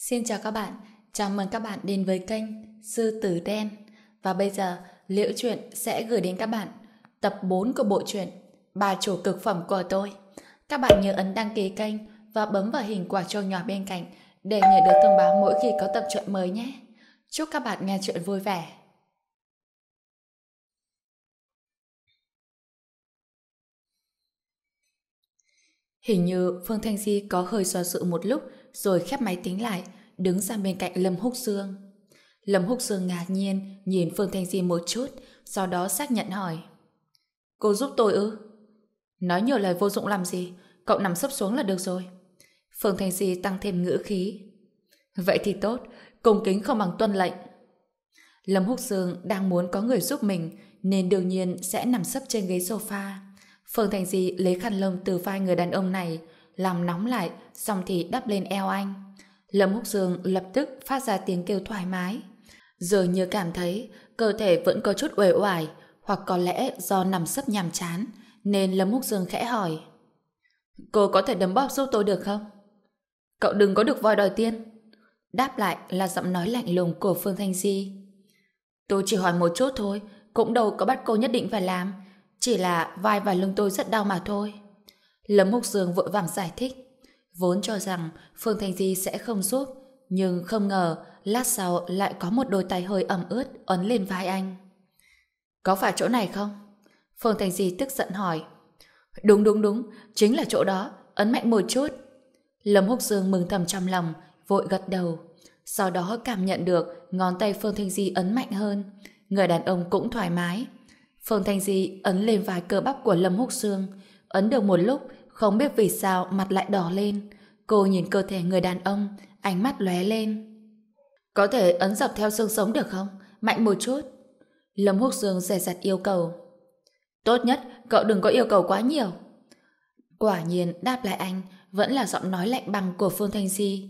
Xin chào các bạn, chào mừng các bạn đến với kênh Sư Tử Đen Và bây giờ, Liễu Chuyện sẽ gửi đến các bạn tập 4 của bộ truyện Bà chủ cực phẩm của tôi Các bạn nhớ ấn đăng ký kênh và bấm vào hình quả trâu nhỏ bên cạnh để nhận được thông báo mỗi khi có tập truyện mới nhé Chúc các bạn nghe chuyện vui vẻ Hình như Phương Thanh Di có hơi do dự một lúc rồi khép máy tính lại, đứng sang bên cạnh Lâm Húc Dương. Lâm Húc Dương ngạc nhiên nhìn Phương Thanh Di một chút, sau đó xác nhận hỏi. Cô giúp tôi ư? Nói nhiều lời vô dụng làm gì, cậu nằm sấp xuống là được rồi. Phương Thanh Di tăng thêm ngữ khí. Vậy thì tốt, công kính không bằng tuân lệnh. Lâm Húc Dương đang muốn có người giúp mình, nên đương nhiên sẽ nằm sấp trên ghế sofa. Phương Thành Di lấy khăn lông từ vai người đàn ông này, làm nóng lại, xong thì đắp lên eo anh. Lâm Húc Dương lập tức phát ra tiếng kêu thoải mái. Dường như cảm thấy cơ thể vẫn có chút uể oải, hoặc có lẽ do nằm sấp nhàm chán, nên Lâm Húc Dương khẽ hỏi. Cô có thể đấm bóp giúp tôi được không? Cậu đừng có được voi đòi tiên. Đáp lại là giọng nói lạnh lùng của Phương Thanh Di. Tôi chỉ hỏi một chút thôi, cũng đâu có bắt cô nhất định phải làm. Chỉ là vai và lưng tôi rất đau mà thôi. Lâm húc Dương vội vàng giải thích. Vốn cho rằng Phương Thanh Di sẽ không giúp, nhưng không ngờ lát sau lại có một đôi tay hơi ẩm ướt ấn lên vai anh. Có phải chỗ này không? Phương thanh Di tức giận hỏi. Đúng đúng đúng, chính là chỗ đó, ấn mạnh một chút. Lâm Húc Dương mừng thầm trong lòng, vội gật đầu. Sau đó cảm nhận được ngón tay Phương Thanh Di ấn mạnh hơn. Người đàn ông cũng thoải mái. Phương Thanh Di ấn lên vai cơ bắp của Lâm Húc Dương. Ấn được một lúc không biết vì sao mặt lại đỏ lên. Cô nhìn cơ thể người đàn ông, ánh mắt lóe lên. Có thể ấn dọc theo xương sống được không? Mạnh một chút. Lâm Húc Dương dè dặt yêu cầu. Tốt nhất, cậu đừng có yêu cầu quá nhiều. Quả nhiên, đáp lại anh, vẫn là giọng nói lạnh băng của Phương Thanh Di.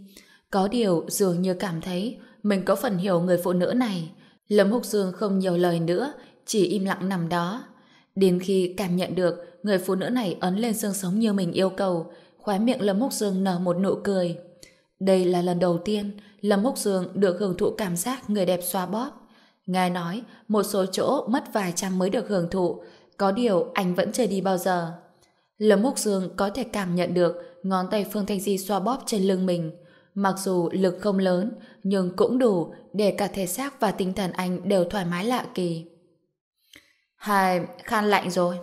Có điều, dường như cảm thấy mình có phần hiểu người phụ nữ này. Lâm Húc Dương không nhiều lời nữa, chỉ im lặng nằm đó. Đến khi cảm nhận được người phụ nữ này ấn lên xương sống như mình yêu cầu, khóe miệng Lâm Mốc Dương nở một nụ cười. Đây là lần đầu tiên Lâm Mốc Dương được hưởng thụ cảm giác người đẹp xoa bóp. Ngài nói, một số chỗ mất vài trăm mới được hưởng thụ, có điều anh vẫn chưa đi bao giờ. Lâm Mốc Dương có thể cảm nhận được ngón tay Phương Thanh Di xoa bóp trên lưng mình. Mặc dù lực không lớn, nhưng cũng đủ để cả thể xác và tinh thần anh đều thoải mái lạ kỳ. Hai, khan lạnh rồi.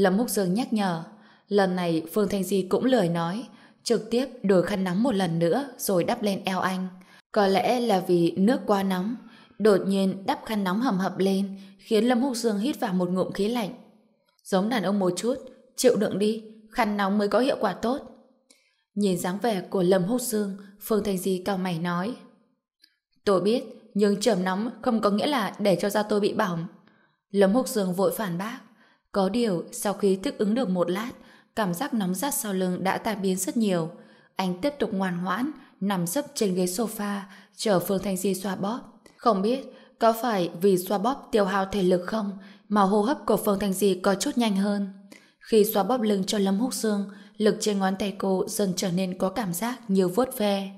Lâm Húc Dương nhắc nhở. Lần này Phương Thanh Di cũng lười nói, trực tiếp đổi khăn nóng một lần nữa rồi đắp lên eo anh. Có lẽ là vì nước quá nóng, đột nhiên đắp khăn nóng hầm hập lên, khiến Lâm Húc Dương hít vào một ngụm khí lạnh. Giống đàn ông một chút, chịu đựng đi, khăn nóng mới có hiệu quả tốt. Nhìn dáng vẻ của Lâm Húc Dương, Phương Thanh Di cao mày nói. Tôi biết, nhưng chườm nóng không có nghĩa là để cho da tôi bị bỏng. Lâm Húc Dương vội phản bác. Có điều, sau khi thức ứng được một lát, cảm giác nóng rát sau lưng đã tạm biến rất nhiều. Anh tiếp tục ngoan ngoãn, nằm sấp trên ghế sofa, chờ Phương Thanh Di xoa bóp. Không biết, có phải vì xoa bóp tiêu hao thể lực không mà hô hấp của Phương Thanh Di có chút nhanh hơn? Khi xoa bóp lưng cho Lâm Húc Dương, lực trên ngón tay cô dần trở nên có cảm giác như vuốt ve.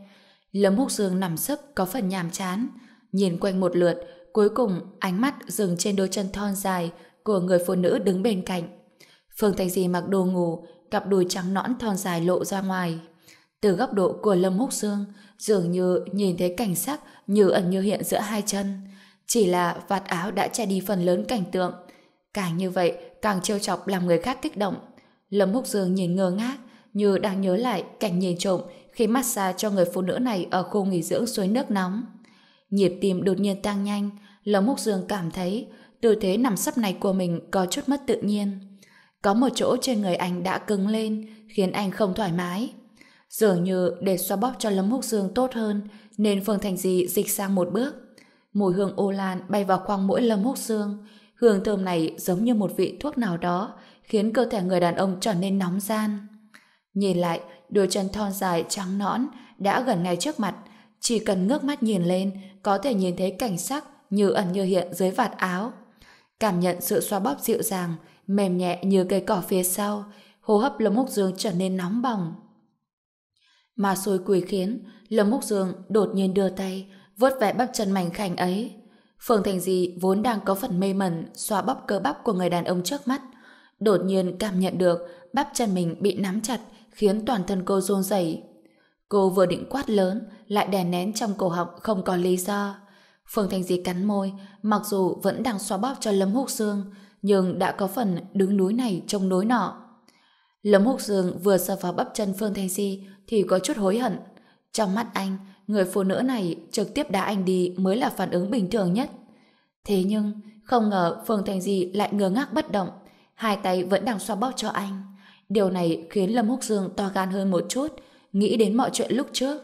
Lâm Húc Dương nằm sấp có phần nhàm chán. Nhìn quanh một lượt, cuối cùng ánh mắt dừng trên đôi chân thon dài của người phụ nữ đứng bên cạnh. Phương Thanh Di mặc đồ ngủ, cặp đùi trắng nõn thon dài lộ ra ngoài. Từ góc độ của Lâm Húc Dương, dường như nhìn thấy cảnh sắc như ẩn như hiện giữa hai chân. Chỉ là vạt áo đã che đi phần lớn cảnh tượng. Càng như vậy, càng trêu chọc làm người khác kích động. Lâm Húc Dương nhìn ngơ ngác, như đang nhớ lại cảnh nhìn trộm khi massage cho người phụ nữ này ở khu nghỉ dưỡng suối nước nóng. Nhịp tim đột nhiên tăng nhanh, Lâm Húc Dương cảm thấy tư thế nằm sấp này của mình có chút mất tự nhiên. Có một chỗ trên người anh đã cứng lên, khiến anh không thoải mái. Dường như để xoa bóp cho lấm húc xương tốt hơn, nên Phương Thành Di dịch sang một bước. Mùi hương ô lan bay vào khoang mũi lấm húc xương. Hương thơm này giống như một vị thuốc nào đó, khiến cơ thể người đàn ông trở nên nóng gian. Nhìn lại, đôi chân thon dài trắng nõn đã gần ngay trước mặt, chỉ cần ngước mắt nhìn lên có thể nhìn thấy cảnh sắc như ẩn như hiện dưới vạt áo. Cảm nhận sự xoa bóp dịu dàng, mềm nhẹ như cây cỏ phía sau, hô hấp Lâm Húc Dương trở nên nóng bỏng. Mà sôi quỷ khiến, Lâm Húc Dương đột nhiên đưa tay, vớt vẽ bắp chân mảnh khảnh ấy. Phương Thành Di vốn đang có phần mê mẩn xoa bóp cơ bắp của người đàn ông trước mắt. Đột nhiên cảm nhận được bắp chân mình bị nắm chặt khiến toàn thân cô run rẩy. Cô vừa định quát lớn lại đè nén trong cổ họng không có lý do. Phương Thanh Di cắn môi, mặc dù vẫn đang xoa bóp cho Lâm Húc Dương, nhưng đã có phần đứng núi này trông núi nọ. Lâm Húc Dương vừa sờ vào bắp chân Phương Thanh Di thì có chút hối hận. Trong mắt anh, người phụ nữ này trực tiếp đá anh đi mới là phản ứng bình thường nhất. Thế nhưng, không ngờ Phương Thanh Di lại ngơ ngác bất động, hai tay vẫn đang xoa bóp cho anh. Điều này khiến Lâm Húc Dương to gan hơn một chút, nghĩ đến mọi chuyện lúc trước.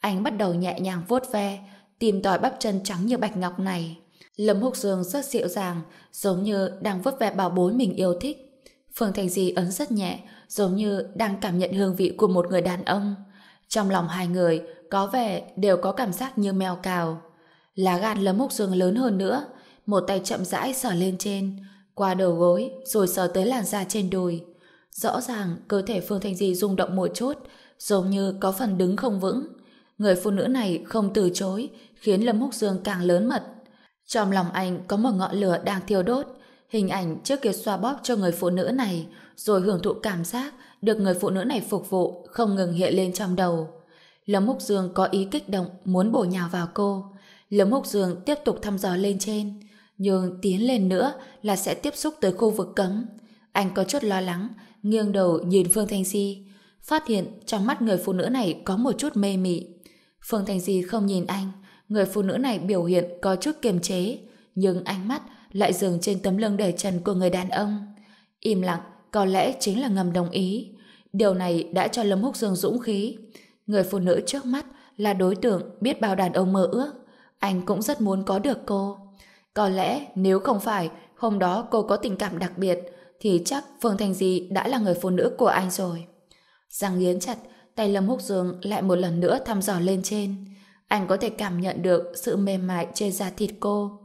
Anh bắt đầu nhẹ nhàng vuốt ve, tìm tòi bắp chân trắng như bạch ngọc này. Lâm Húc Dương rất dịu dàng, giống như đang vứt vẻ bảo bối mình yêu thích. Phương Thành Di ấn rất nhẹ, giống như đang cảm nhận hương vị của một người đàn ông. Trong lòng hai người, có vẻ đều có cảm giác như mèo cào. Lá gan Lâm Húc Dương lớn hơn nữa, một tay chậm rãi sờ lên trên, qua đầu gối rồi sờ tới làn da trên đùi. Rõ ràng cơ thể Phương Thanh Di rung động một chút, giống như có phần đứng không vững. Người phụ nữ này không từ chối, khiến Lâm Húc Dương càng lớn mật. Trong lòng anh có một ngọn lửa đang thiêu đốt, hình ảnh trước kia xoa bóp cho người phụ nữ này, rồi hưởng thụ cảm giác được người phụ nữ này phục vụ không ngừng hiện lên trong đầu. Lâm Húc Dương có ý kích động muốn bổ nhào vào cô. Lâm Húc Dương tiếp tục thăm dò lên trên, nhưng tiến lên nữa là sẽ tiếp xúc tới khu vực cấm. Anh có chút lo lắng, nghiêng đầu nhìn Phương Thanh Di, phát hiện trong mắt người phụ nữ này có một chút mê mị. Phương Thanh Di không nhìn anh, người phụ nữ này biểu hiện có chút kiềm chế, nhưng ánh mắt lại dừng trên tấm lưng để trần của người đàn ông. Im lặng có lẽ chính là ngầm đồng ý. Điều này đã cho Lâm Húc Dương dũng khí. Người phụ nữ trước mắt là đối tượng biết bao đàn ông mơ ước. Anh cũng rất muốn có được cô. Có lẽ nếu không phải hôm đó cô có tình cảm đặc biệt thì chắc Phương Thành Di đã là người phụ nữ của anh rồi. răng nghiến chặt, tay Lâm Húc Dương lại một lần nữa thăm dò lên trên. Anh có thể cảm nhận được sự mềm mại trên da thịt cô.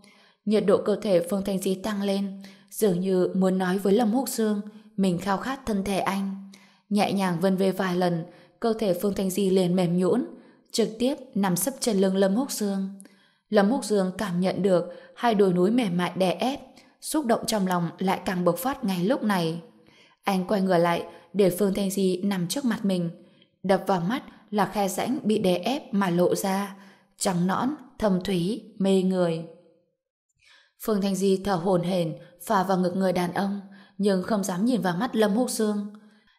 Nhiệt độ cơ thể Phương Thanh Di tăng lên, dường như muốn nói với Lâm Húc Dương, mình khao khát thân thể anh. Nhẹ nhàng vân về vài lần, cơ thể Phương Thanh Di liền mềm nhũn, trực tiếp nằm sấp trên lưng Lâm Húc Dương. Lâm Húc Dương cảm nhận được hai đồi núi mềm mại đè ép, xúc động trong lòng lại càng bộc phát ngay lúc này. Anh quay ngửa lại để Phương Thanh Di nằm trước mặt mình. Đập vào mắt là khe rãnh bị đè ép mà lộ ra, trắng nõn, thâm thúy, mê người. Phương Thanh Di thở hồn hển phà vào ngực người đàn ông, nhưng không dám nhìn vào mắt Lâm Húc Dương.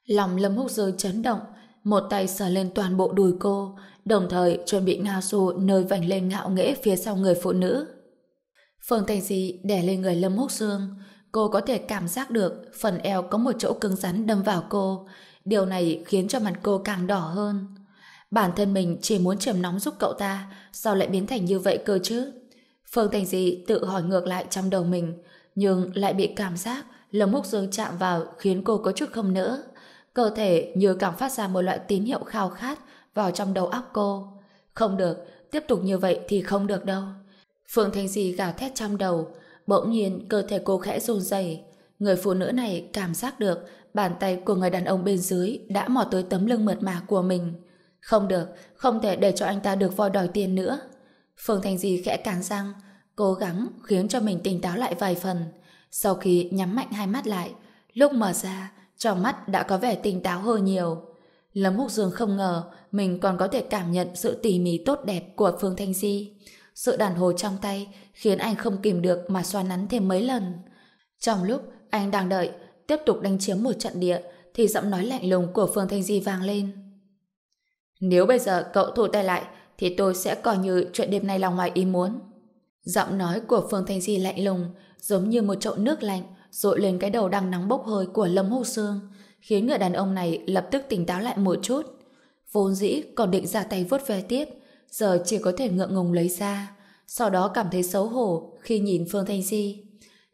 Lòng Lâm Húc Dương chấn động, một tay sờ lên toàn bộ đùi cô, đồng thời chuẩn bị ngao xù nơi vành lên ngạo nghễ phía sau người phụ nữ. Phương Thanh Di đè lên người Lâm Húc Dương, cô có thể cảm giác được phần eo có một chỗ cứng rắn đâm vào cô. Điều này khiến cho mặt cô càng đỏ hơn. Bản thân mình chỉ muốn trầm nóng giúp cậu ta, sao lại biến thành như vậy cơ chứ? Phương Thành Di tự hỏi ngược lại trong đầu mình, nhưng lại bị cảm giác lồng múc dương chạm vào khiến cô có chút không nỡ. Cơ thể như cảm phát ra một loại tín hiệu khao khát vào trong đầu óc cô. Không được, tiếp tục như vậy thì không được đâu. Phương Thanh Di gào thét trong đầu, bỗng nhiên cơ thể cô khẽ run rẩy. Người phụ nữ này cảm giác được bàn tay của người đàn ông bên dưới đã mò tới tấm lưng mượt mà của mình. Không được, không thể để cho anh ta được voi đòi tiền nữa. Phương Thanh Di khẽ cắn răng, cố gắng khiến cho mình tỉnh táo lại vài phần. Sau khi nhắm mạnh hai mắt lại, lúc mở ra, trong mắt đã có vẻ tỉnh táo hơn nhiều. Lâm Húc Dương không ngờ mình còn có thể cảm nhận sự tỉ mỉ tốt đẹp của Phương Thanh Di. Sự đàn hồi trong tay khiến anh không kìm được mà xoa nắn thêm mấy lần. Trong lúc anh đang đợi, tiếp tục đánh chiếm một trận địa, thì giọng nói lạnh lùng của Phương Thanh Di vang lên. Nếu bây giờ cậu thủ tay lại, thì tôi sẽ coi như chuyện đêm nay là ngoài ý muốn. Giọng nói của Phương Thanh Di lạnh lùng, giống như một chậu nước lạnh, dội lên cái đầu đang nóng bốc hơi của Lâm Hồ Sương, khiến người đàn ông này lập tức tỉnh táo lại một chút. Vốn dĩ còn định ra tay vuốt ve tiếp, giờ chỉ có thể ngượng ngùng lấy ra, sau đó cảm thấy xấu hổ khi nhìn Phương Thanh Di.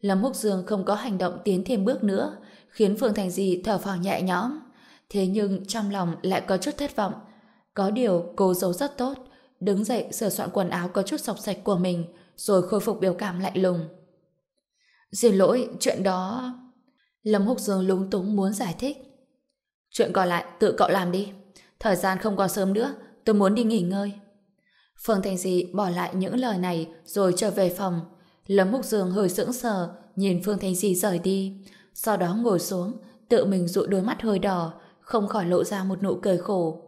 Lâm Húc Dương không có hành động tiến thêm bước nữa, khiến Phương Thành Di thở phào nhẹ nhõm. Thế nhưng trong lòng lại có chút thất vọng, có điều cô giấu rất tốt, đứng dậy sửa soạn quần áo có chút sọc sạch của mình, rồi khôi phục biểu cảm lạnh lùng. Xin lỗi, chuyện đó... Lâm Húc Dương lúng túng muốn giải thích. Chuyện còn lại tự cậu làm đi. Thời gian không còn sớm nữa, tôi muốn đi nghỉ ngơi. Phương Thành Di bỏ lại những lời này rồi trở về phòng. Lâm Húc Dương hơi sững sờ, nhìn Phương Thành Di rời đi. Sau đó ngồi xuống, tự mình dụ đôi mắt hơi đỏ, không khỏi lộ ra một nụ cười khổ.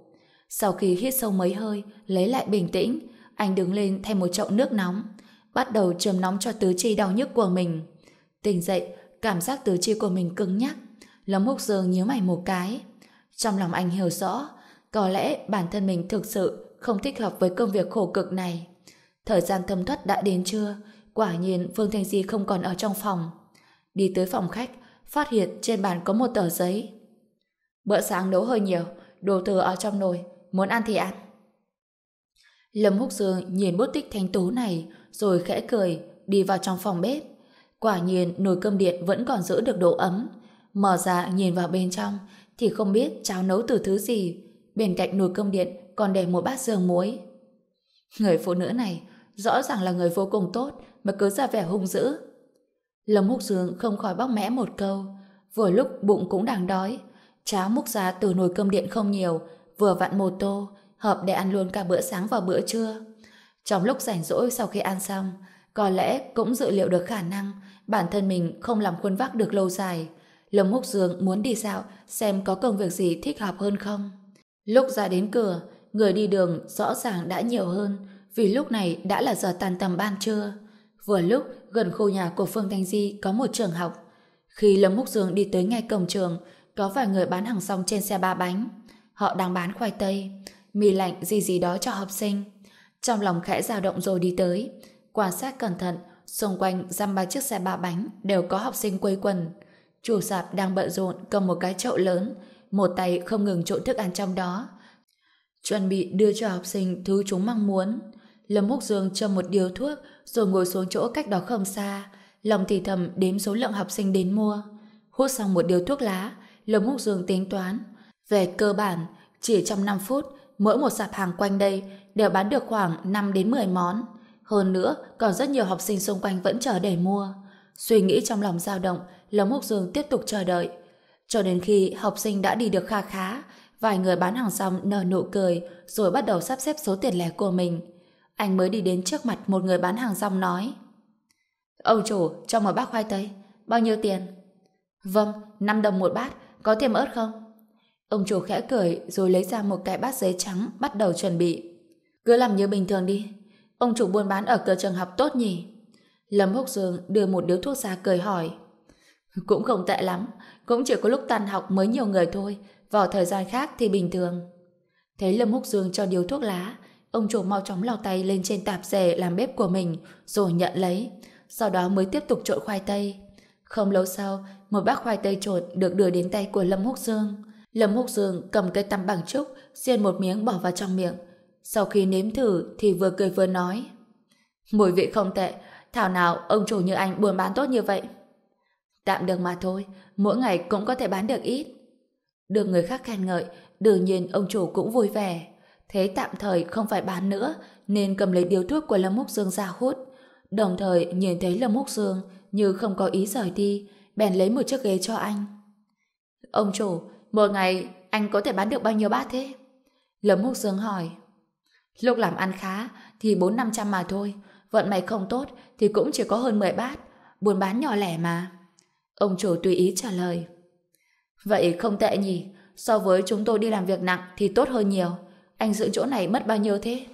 Sau khi hít sâu mấy hơi, lấy lại bình tĩnh, anh đứng lên thay một chậu nước nóng, bắt đầu chườm nóng cho tứ chi đau nhức của mình. Tỉnh dậy, cảm giác tứ chi của mình cứng nhắc. lấm Húc giường nhíu mày một cái. Trong lòng anh hiểu rõ, có lẽ bản thân mình thực sự không thích hợp với công việc khổ cực này. Thời gian thâm thoát đã đến chưa quả nhiên Phương Thanh Di không còn ở trong phòng. Đi tới phòng khách, phát hiện trên bàn có một tờ giấy. Bữa sáng nấu hơi nhiều, đồ thừa ở trong nồi, muốn ăn thì ăn. Lâm Húc Dương nhìn bút tích thánh tú này, rồi khẽ cười, đi vào trong phòng bếp. Quả nhiên nồi cơm điện vẫn còn giữ được độ ấm. Mở ra nhìn vào bên trong, thì không biết cháo nấu từ thứ gì. Bên cạnh nồi cơm điện còn để một bát dương muối. Người phụ nữ này, rõ ràng là người vô cùng tốt, mà cứ ra vẻ hung dữ. Lâm Húc Dương không khỏi bóc mẽ một câu. Vừa lúc bụng cũng đang đói, cháo múc ra từ nồi cơm điện không nhiều, vừa vặn một tô, hợp để ăn luôn cả bữa sáng và bữa trưa. Trong lúc rảnh rỗi sau khi ăn xong, có lẽ cũng dự liệu được khả năng bản thân mình không làm khuôn vác được lâu dài. Lâm Húc Dương muốn đi dạo xem có công việc gì thích hợp hơn không. Lúc ra đến cửa, người đi đường rõ ràng đã nhiều hơn vì lúc này đã là giờ tan tầm ban trưa. Vừa lúc gần khu nhà của Phương Thanh Di có một trường học. Khi Lâm Húc Dương đi tới ngay cổng trường, có vài người bán hàng xong trên xe ba bánh. Họ đang bán khoai tây, mì lạnh gì gì đó cho học sinh. Trong lòng khẽ dao động rồi đi tới. Quan sát cẩn thận, xung quanh dăm ba chiếc xe ba bánh đều có học sinh quây quần. Chủ sạp đang bận rộn cầm một cái chậu lớn, một tay không ngừng trộn thức ăn trong đó. Chuẩn bị đưa cho học sinh thứ chúng mong muốn. Lâm Húc Dương cho một điều thuốc rồi ngồi xuống chỗ cách đó không xa. Lòng thì thầm đếm số lượng học sinh đến mua. Hút xong một điều thuốc lá, Lâm Húc Dương tính toán về cơ bản, chỉ trong 5 phút, mỗi một sạp hàng quanh đây đều bán được khoảng 5 đến 10 món. Hơn nữa, còn rất nhiều học sinh xung quanh vẫn chờ để mua. Suy nghĩ trong lòng dao động, Lống Húc Dương tiếp tục chờ đợi. Cho đến khi học sinh đã đi được kha khá, vài người bán hàng xong nở nụ cười rồi bắt đầu sắp xếp số tiền lẻ của mình. Anh mới đi đến trước mặt một người bán hàng rong nói Ông chủ, cho một bát khoai tây. Bao nhiêu tiền? Vâng, 5 đồng một bát. Có thêm ớt không? Ông chủ khẽ cười rồi lấy ra một cái bát giấy trắng bắt đầu chuẩn bị. Cứ làm như bình thường đi. Ông chủ buôn bán ở cửa trường học tốt nhỉ? Lâm Húc Dương đưa một điếu thuốc ra cười hỏi. Cũng không tệ lắm. Cũng chỉ có lúc tan học mới nhiều người thôi. Vào thời gian khác thì bình thường. Thấy Lâm Húc Dương cho điếu thuốc lá, ông chủ mau chóng lau tay lên trên tạp dề làm bếp của mình rồi nhận lấy. Sau đó mới tiếp tục trộn khoai tây. Không lâu sau, một bát khoai tây trộn được đưa đến tay của Lâm Húc Dương. Lâm Húc Dương cầm cây tăm bằng trúc, xiên một miếng bỏ vào trong miệng. Sau khi nếm thử thì vừa cười vừa nói. Mùi vị không tệ, thảo nào ông chủ như anh buôn bán tốt như vậy. Tạm được mà thôi, mỗi ngày cũng có thể bán được ít. Được người khác khen ngợi, đương nhiên ông chủ cũng vui vẻ. Thế tạm thời không phải bán nữa, nên cầm lấy điếu thuốc của Lâm Húc Dương ra hút. Đồng thời nhìn thấy Lâm Húc Dương như không có ý rời đi, bèn lấy một chiếc ghế cho anh. Ông chủ, một ngày anh có thể bán được bao nhiêu bát thế? Lâm Húc Dương hỏi. Lúc làm ăn khá thì bốn năm trăm mà thôi. Vận may không tốt thì cũng chỉ có hơn 10 bát. Buôn bán nhỏ lẻ mà. Ông chủ tùy ý trả lời. Vậy không tệ nhỉ. So với chúng tôi đi làm việc nặng thì tốt hơn nhiều. Anh giữ chỗ này mất bao nhiêu thế?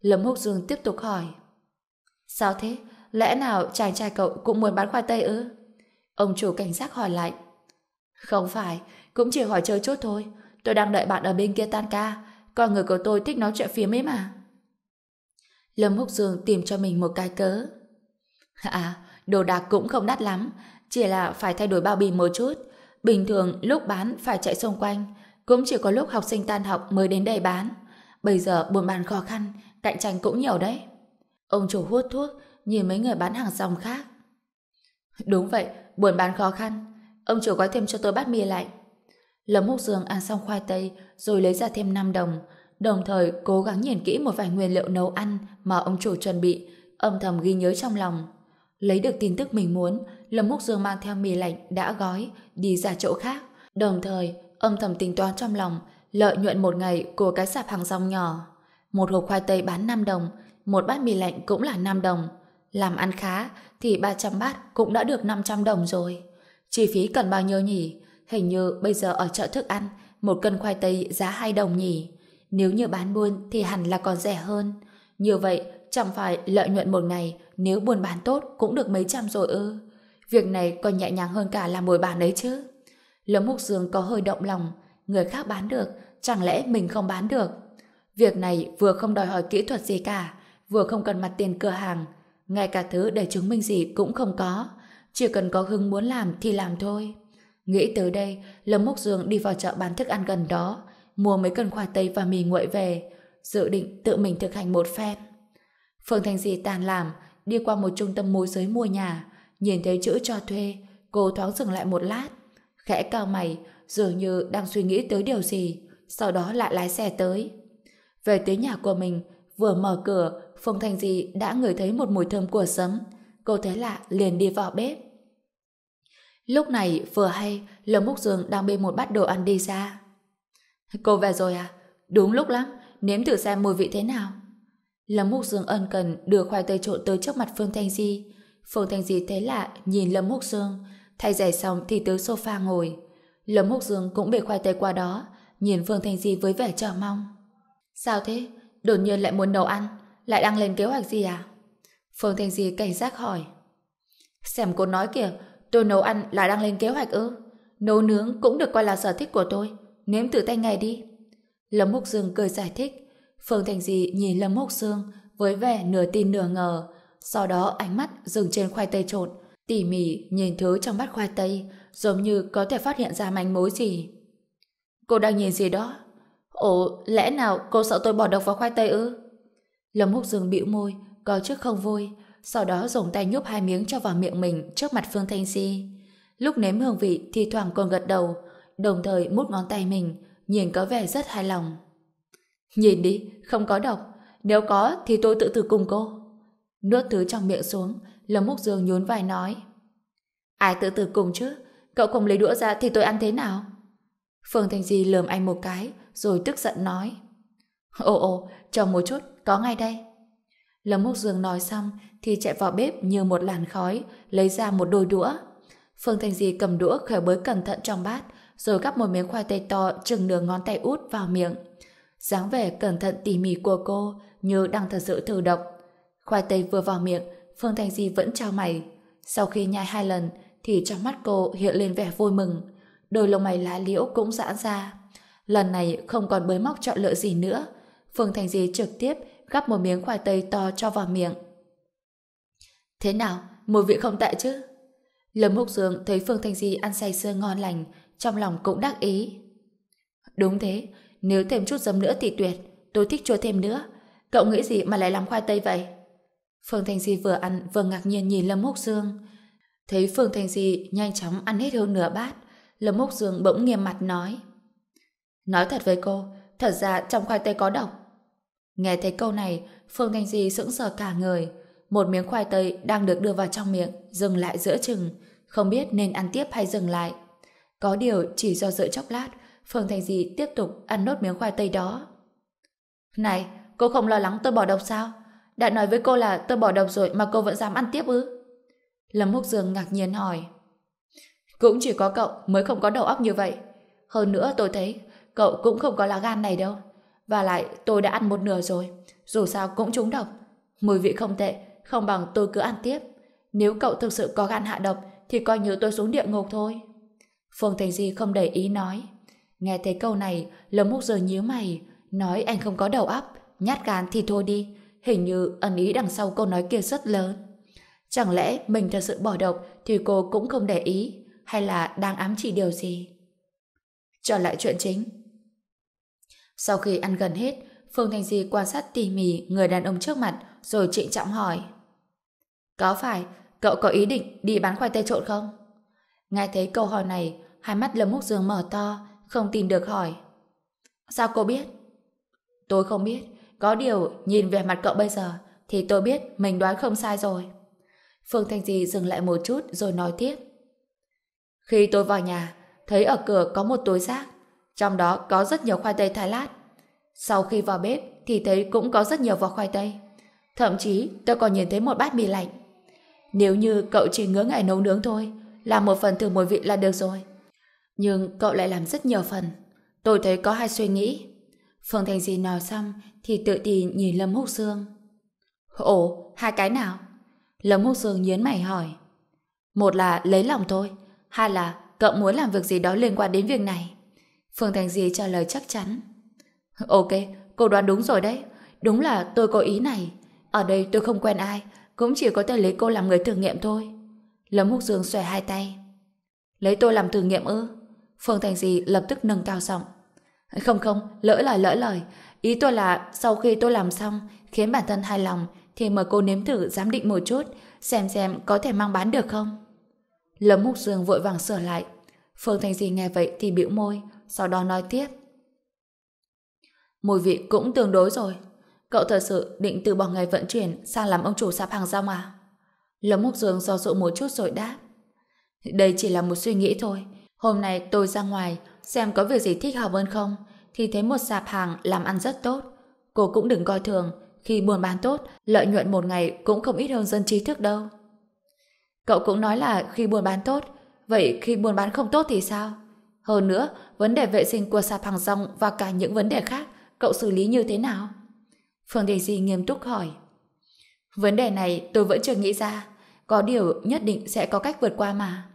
Lâm Húc Dương tiếp tục hỏi. Sao thế? Lẽ nào chàng trai cậu cũng muốn bán khoai tây ư? Ông chủ cảnh giác hỏi lại. Không phải, cũng chỉ hỏi chơi chút thôi. Tôi đang đợi bạn ở bên kia tan ca. Còn người của tôi thích nói chuyện phía ấy mà. Lâm Húc Dương tìm cho mình một cái cớ. À, đồ đạc cũng không đắt lắm. Chỉ là phải thay đổi bao bì một chút. Bình thường lúc bán phải chạy xung quanh. Cũng chỉ có lúc học sinh tan học mới đến đây bán. Bây giờ buôn bán khó khăn, cạnh tranh cũng nhiều đấy. Ông chủ hút thuốc, nhìn mấy người bán hàng rong khác. Đúng vậy, buôn bán khó khăn. Ông chủ gói thêm cho tôi bát mì lạnh. Lâm Húc Dương ăn xong khoai tây rồi lấy ra thêm 5 đồng, đồng thời cố gắng nhìn kỹ một vài nguyên liệu nấu ăn mà ông chủ chuẩn bị, âm thầm ghi nhớ trong lòng. Lấy được tin tức mình muốn, Lâm Húc Dương mang theo mì lạnh đã gói, đi ra chỗ khác. Đồng thời, âm thầm tính toán trong lòng, lợi nhuận một ngày của cái sạp hàng rong nhỏ. Một hộp khoai tây bán 5 đồng, một bát mì lạnh cũng là 5 đồng. Làm ăn khá thì 300 bát cũng đã được 500 đồng rồi. Chi phí cần bao nhiêu nhỉ? Hình như bây giờ ở chợ thức ăn, một cân khoai tây giá 2 đồng nhỉ. Nếu như bán buôn thì hẳn là còn rẻ hơn. Như vậy, chẳng phải lợi nhuận một ngày nếu buôn bán tốt cũng được mấy trăm rồi ư. Việc này còn nhẹ nhàng hơn cả làm mồi bán đấy chứ. Lâm Húc Dương có hơi động lòng, người khác bán được, chẳng lẽ mình không bán được. Việc này vừa không đòi hỏi kỹ thuật gì cả, vừa không cần mặt tiền cửa hàng, ngay cả thứ để chứng minh gì cũng không có. Chỉ cần có hứng muốn làm thì làm thôi. Nghĩ tới đây, Lâm Mốc Dương đi vào chợ bán thức ăn gần đó, mua mấy cân khoai tây và mì nguội về, dự định tự mình thực hành một phen. Phương Thành Di tàn làm, đi qua một trung tâm môi giới mua nhà, nhìn thấy chữ cho thuê, cô thoáng dừng lại một lát, khẽ cao mày, dường như đang suy nghĩ tới điều gì, sau đó lại lái xe tới. Về tới nhà của mình, vừa mở cửa, Phương Thành Di đã ngửi thấy một mùi thơm của sấm, cô thấy lạ liền đi vào bếp. Lúc này vừa hay Lâm Múc Dương đang bê một bát đồ ăn đi ra. Cô về rồi à? Đúng lúc lắm, nếm thử xem mùi vị thế nào. Lâm Múc Dương ân cần đưa khoai tây trộn tới trước mặt Phương Thanh Di. Phương Thanh Di thấy lạ, nhìn Lâm Múc Dương. Thay giày xong thì tới sofa ngồi. Lâm Múc Dương cũng bê khoai tây qua đó, nhìn Phương Thanh Di với vẻ chờ mong. Sao thế? Đột nhiên lại muốn nấu ăn? Lại đang lên kế hoạch gì à? Phương Thanh Di cảnh giác hỏi. Xem cô nói kìa, tôi nấu ăn là đang lên kế hoạch ư? Nấu nướng cũng được coi là sở thích của tôi. Nếm thử tay ngay đi. Lâm Húc Dương cười giải thích. Phương Thành Di nhìn Lâm Húc Dương với vẻ nửa tin nửa ngờ. Sau đó ánh mắt dừng trên khoai tây trộn. Tỉ mỉ nhìn thứ trong bát khoai tây giống như có thể phát hiện ra manh mối gì. Cô đang nhìn gì đó? Ồ, lẽ nào cô sợ tôi bỏ độc vào khoai tây ư? Lâm Húc Dương bĩu môi, có chút không vui, sau đó dùng tay nhúp hai miếng cho vào miệng mình trước mặt Phương Thanh Di. Lúc nếm hương vị thì thoảng còn gật đầu, đồng thời mút ngón tay mình, nhìn có vẻ rất hài lòng. Nhìn đi, không có độc, nếu có thì tôi tự tử cùng cô. Nuốt thứ trong miệng xuống, Lâm Múc Dương nhún vai nói. Ai tự tử cùng chứ, cậu không lấy đũa ra thì tôi ăn thế nào? Phương Thanh Di lườm anh một cái, rồi tức giận nói. Ồ ồ, chờ một chút, có ngay đây. Lâm Húc Dương nói xong thì chạy vào bếp như một làn khói, lấy ra một đôi đũa. Phương Thành Di cầm đũa khởi bới cẩn thận trong bát, rồi gắp một miếng khoai tây to chừng nửa ngón tay út vào miệng. dáng vẻ cẩn thận tỉ mỉ của cô như đang thật sự thử độc. Khoai tây vừa vào miệng, Phương Thành Di vẫn trao mày. Sau khi nhai hai lần thì trong mắt cô hiện lên vẻ vui mừng. Đôi lông mày lá liễu cũng giãn ra. Lần này không còn bới móc chọn lựa gì nữa. Phương Thành Di trực tiếp gắp một miếng khoai tây to cho vào miệng. Thế nào, mùi vị không tệ chứ? Lâm Húc Dương thấy Phương Thanh Di ăn say sưa ngon lành, trong lòng cũng đắc ý. Đúng thế, nếu thêm chút giấm nữa thì tuyệt, tôi thích chua thêm nữa. Cậu nghĩ gì mà lại làm khoai tây vậy? Phương Thanh Di vừa ăn vừa ngạc nhiên nhìn Lâm Húc Dương. Thấy Phương Thanh Di nhanh chóng ăn hết hơn nửa bát, Lâm Húc Dương bỗng nghiêm mặt nói. Nói thật với cô, thật ra trong khoai tây có độc, Nghe thấy câu này, Phương Thanh Di sững sờ cả người. Một miếng khoai tây đang được đưa vào trong miệng, dừng lại giữa chừng. Không biết nên ăn tiếp hay dừng lại. Có điều chỉ do dự chốc lát, Phương Thanh Di tiếp tục ăn nốt miếng khoai tây đó. Này, cô không lo lắng tôi bỏ độc sao? Đã nói với cô là tôi bỏ độc rồi mà cô vẫn dám ăn tiếp ư? Lâm Húc Dương ngạc nhiên hỏi. Cũng chỉ có cậu mới không có đầu óc như vậy. Hơn nữa tôi thấy cậu cũng không có lá gan này đâu. Và lại tôi đã ăn một nửa rồi Dù sao cũng trúng độc Mùi vị không tệ Không bằng tôi cứ ăn tiếp Nếu cậu thực sự có gan hạ độc Thì coi như tôi xuống địa ngục thôi Phương Thành Di không để ý nói Nghe thấy câu này Lâm Húc giờ nhíu mày Nói anh không có đầu óc Nhát gan thì thôi đi Hình như ẩn ý đằng sau câu nói kia rất lớn Chẳng lẽ mình thật sự bỏ độc Thì cô cũng không để ý Hay là đang ám chỉ điều gì Trở lại chuyện chính sau khi ăn gần hết, Phương Thanh Di quan sát tỉ mỉ người đàn ông trước mặt rồi trịnh trọng hỏi. Có phải cậu có ý định đi bán khoai tây trộn không? Nghe thấy câu hỏi này, hai mắt Lâm Húc Dương mở to, không tin được hỏi. Sao cô biết? Tôi không biết, có điều nhìn vẻ mặt cậu bây giờ thì tôi biết mình đoán không sai rồi. Phương Thanh Di dừng lại một chút rồi nói tiếp. Khi tôi vào nhà, thấy ở cửa có một túi rác, trong đó có rất nhiều khoai tây thái lát. Sau khi vào bếp thì thấy cũng có rất nhiều vỏ khoai tây. Thậm chí tôi còn nhìn thấy một bát mì lạnh. Nếu như cậu chỉ ngứa ngày nấu nướng thôi, làm một phần thử mùi vị là được rồi. Nhưng cậu lại làm rất nhiều phần. Tôi thấy có hai suy nghĩ. Phương Thành Di nói xong thì tự tì nhìn Lâm Húc Sương. Ồ, hai cái nào? Lâm Húc Sương nhớn mày hỏi. Một là lấy lòng thôi, hai là cậu muốn làm việc gì đó liên quan đến việc này. Phương Thành Di trả lời chắc chắn. Ok, cô đoán đúng rồi đấy. Đúng là tôi có ý này. Ở đây tôi không quen ai, cũng chỉ có thể lấy cô làm người thử nghiệm thôi. Lâm Húc Dương xòe hai tay. Lấy tôi làm thử nghiệm ư? Phương Thành Di lập tức nâng cao giọng. Không không, lỡ lời lỡ lời. Ý tôi là sau khi tôi làm xong, khiến bản thân hài lòng, thì mời cô nếm thử giám định một chút, xem xem có thể mang bán được không. Lâm Húc Dương vội vàng sửa lại. Phương Thành Di nghe vậy thì bĩu môi, sau đó nói tiếp. Mùi vị cũng tương đối rồi. Cậu thật sự định từ bỏ nghề vận chuyển sang làm ông chủ sạp hàng rong à? Lâm Mục Dương do so dự một chút rồi đáp. Đây chỉ là một suy nghĩ thôi. Hôm nay tôi ra ngoài xem có việc gì thích hợp hơn không thì thấy một sạp hàng làm ăn rất tốt. Cô cũng đừng coi thường khi buôn bán tốt lợi nhuận một ngày cũng không ít hơn dân trí thức đâu. Cậu cũng nói là khi buôn bán tốt vậy khi buôn bán không tốt thì sao? Hơn nữa vấn đề vệ sinh của sạp hàng rong và cả những vấn đề khác, cậu xử lý như thế nào? Phương Đình Di nghiêm túc hỏi. Vấn đề này tôi vẫn chưa nghĩ ra, có điều nhất định sẽ có cách vượt qua mà.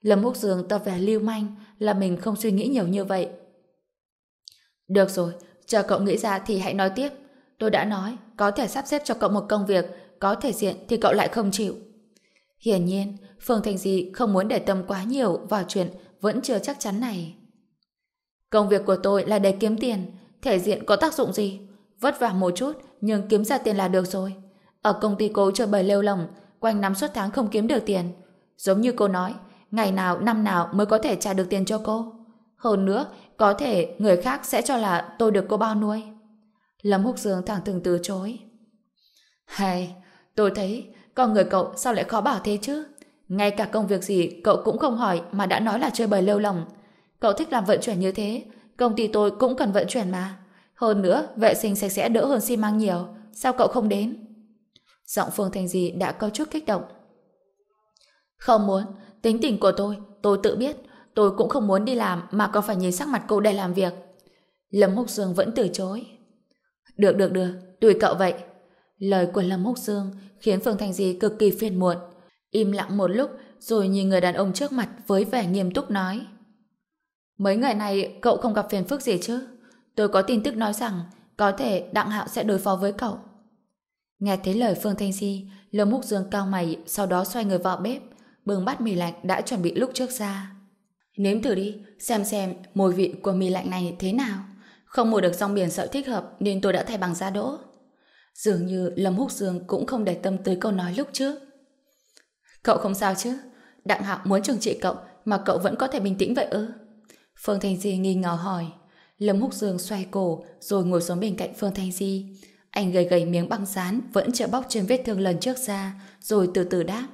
Lâm Húc Dương tỏ vẻ lưu manh là mình không suy nghĩ nhiều như vậy. Được rồi, chờ cậu nghĩ ra thì hãy nói tiếp. Tôi đã nói, có thể sắp xếp cho cậu một công việc, có thể diện thì cậu lại không chịu. Hiển nhiên, Phương Thành Di không muốn để tâm quá nhiều vào chuyện vẫn chưa chắc chắn này. Công việc của tôi là để kiếm tiền, thể diện có tác dụng gì? Vất vả một chút, nhưng kiếm ra tiền là được rồi. Ở công ty cô chơi bời lêu lồng, quanh năm suốt tháng không kiếm được tiền. Giống như cô nói, ngày nào, năm nào mới có thể trả được tiền cho cô. Hơn nữa, có thể người khác sẽ cho là tôi được cô bao nuôi. Lâm Húc Dương thẳng thừng từ chối. Hay, tôi thấy con người cậu sao lại khó bảo thế chứ? Ngay cả công việc gì cậu cũng không hỏi mà đã nói là chơi bời lêu lồng. Cậu thích làm vận chuyển như thế, công ty tôi cũng cần vận chuyển mà. Hơn nữa, vệ sinh sạch sẽ đỡ hơn xi măng nhiều. Sao cậu không đến? Giọng Phương Thành Di đã có chút kích động. Không muốn, tính tình của tôi, tôi tự biết. Tôi cũng không muốn đi làm mà còn phải nhìn sắc mặt cô để làm việc. Lâm Húc Dương vẫn từ chối. Được, được, được, tùy cậu vậy. Lời của Lâm Húc Dương khiến Phương Thành Di cực kỳ phiền muộn. Im lặng một lúc rồi nhìn người đàn ông trước mặt với vẻ nghiêm túc nói. Mấy ngày này cậu không gặp phiền phức gì chứ? Tôi có tin tức nói rằng có thể Đặng Hạo sẽ đối phó với cậu. Nghe thấy lời Phương Thanh Di, Lâm Múc Dương cao mày, sau đó xoay người vào bếp, bưng bát mì lạnh đã chuẩn bị lúc trước ra. Nếm thử đi, xem xem mùi vị của mì lạnh này thế nào. Không mua được rong biển sợi thích hợp nên tôi đã thay bằng da đỗ. Dường như Lâm Húc Dương cũng không để tâm tới câu nói lúc trước. Cậu không sao chứ? Đặng Hạo muốn trừng trị cậu mà cậu vẫn có thể bình tĩnh vậy ư? Phương Thanh Di nghi ngờ hỏi. Lâm Húc Dương xoay cổ rồi ngồi xuống bên cạnh Phương Thanh Di. Anh gầy gầy miếng băng dán vẫn chưa bóc trên vết thương lần trước ra rồi từ từ đáp.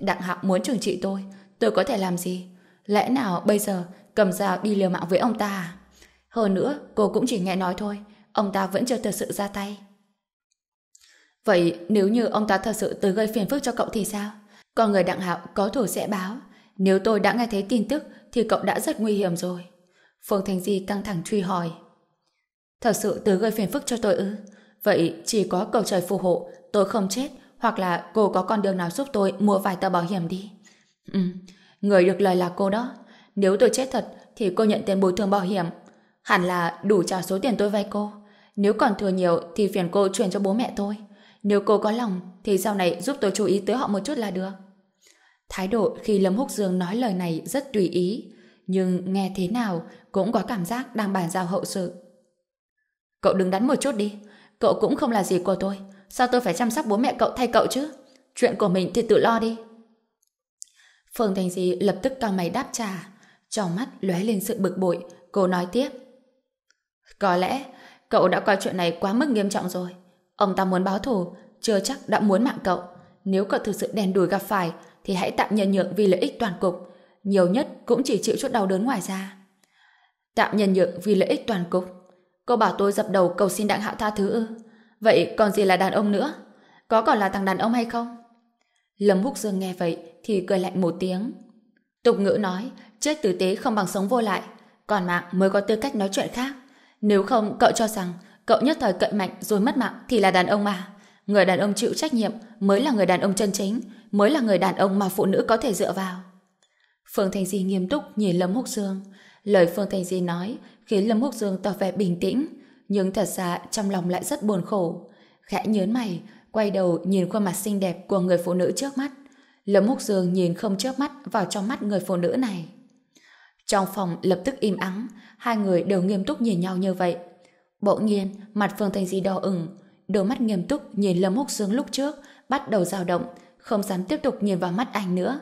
Đặng Hạo muốn trừng trị tôi tôi có thể làm gì? Lẽ nào bây giờ cầm dao đi liều mạng với ông ta à? Hơn nữa, cô cũng chỉ nghe nói thôi, ông ta vẫn chưa thật sự ra tay. Vậy nếu như ông ta thật sự tới gây phiền phức cho cậu thì sao? Còn người đặng hạo có thủ sẽ báo. Nếu tôi đã nghe thấy tin tức thì cậu đã rất nguy hiểm rồi. Phương Thành Di căng thẳng truy hỏi. Thật sự tớ gây phiền phức cho tôi ư? Vậy chỉ có cầu trời phù hộ, tôi không chết, hoặc là cô có con đường nào giúp tôi mua vài tờ bảo hiểm đi. Ừ, người được lời là cô đó. Nếu tôi chết thật thì cô nhận tiền bồi thường bảo hiểm. Hẳn là đủ trả số tiền tôi vay cô. Nếu còn thừa nhiều thì phiền cô chuyển cho bố mẹ tôi. Nếu cô có lòng thì sau này giúp tôi chú ý tới họ một chút là được. Thái độ khi Lâm Húc Dương nói lời này rất tùy ý, nhưng nghe thế nào cũng có cảm giác đang bàn giao hậu sự. Cậu đừng đắn một chút đi, cậu cũng không là gì của tôi, sao tôi phải chăm sóc bố mẹ cậu thay cậu chứ? Chuyện của mình thì tự lo đi. Phương Thành Di lập tức cao mày đáp trả, trong mắt lóe lên sự bực bội, cô nói tiếp. Có lẽ cậu đã coi chuyện này quá mức nghiêm trọng rồi. Ông ta muốn báo thù, chưa chắc đã muốn mạng cậu. Nếu cậu thực sự đèn đùi gặp phải, thì hãy tạm nhân nhượng vì lợi ích toàn cục, nhiều nhất cũng chỉ chịu chút đau đớn ngoài ra. Tạm nhân nhượng vì lợi ích toàn cục. Cô bảo tôi dập đầu cầu xin đặng hạo tha thứ ư. Vậy còn gì là đàn ông nữa? Có còn là thằng đàn ông hay không? Lâm Húc Dương nghe vậy thì cười lạnh một tiếng. Tục ngữ nói, chết tử tế không bằng sống vô lại, còn mạng mới có tư cách nói chuyện khác. Nếu không, cậu cho rằng cậu nhất thời cậy mạnh rồi mất mạng thì là đàn ông mà. Người đàn ông chịu trách nhiệm mới là người đàn ông chân chính, mới là người đàn ông mà phụ nữ có thể dựa vào. Phương Thành Di nghiêm túc nhìn Lâm Húc Dương. Lời Phương Thành Di nói khiến Lâm Húc Dương tỏ vẻ bình tĩnh, nhưng thật ra trong lòng lại rất buồn khổ. Khẽ nhớn mày, quay đầu nhìn khuôn mặt xinh đẹp của người phụ nữ trước mắt. Lâm Húc Dương nhìn không chớp mắt vào trong mắt người phụ nữ này. Trong phòng lập tức im ắng, hai người đều nghiêm túc nhìn nhau như vậy. Bỗng nhiên, mặt Phương Thành Di đỏ ửng, Đôi mắt nghiêm túc nhìn Lâm Húc Sương lúc trước, bắt đầu dao động, không dám tiếp tục nhìn vào mắt anh nữa.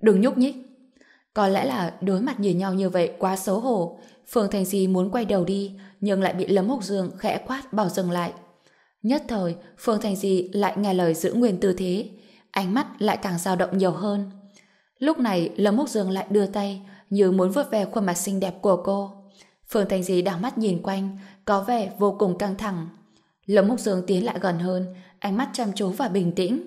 Đừng nhúc nhích. Có lẽ là đối mặt nhìn nhau như vậy quá xấu hổ. Phương Thành Di muốn quay đầu đi, nhưng lại bị Lâm Húc Dương khẽ quát bảo dừng lại. Nhất thời, Phương Thành Di lại nghe lời giữ nguyên tư thế, ánh mắt lại càng dao động nhiều hơn. Lúc này, Lâm Húc Dương lại đưa tay, như muốn vớt về khuôn mặt xinh đẹp của cô. Phương Thành Di đảo mắt nhìn quanh, có vẻ vô cùng căng thẳng. Lâm Húc Dương tiến lại gần hơn, ánh mắt chăm chú và bình tĩnh.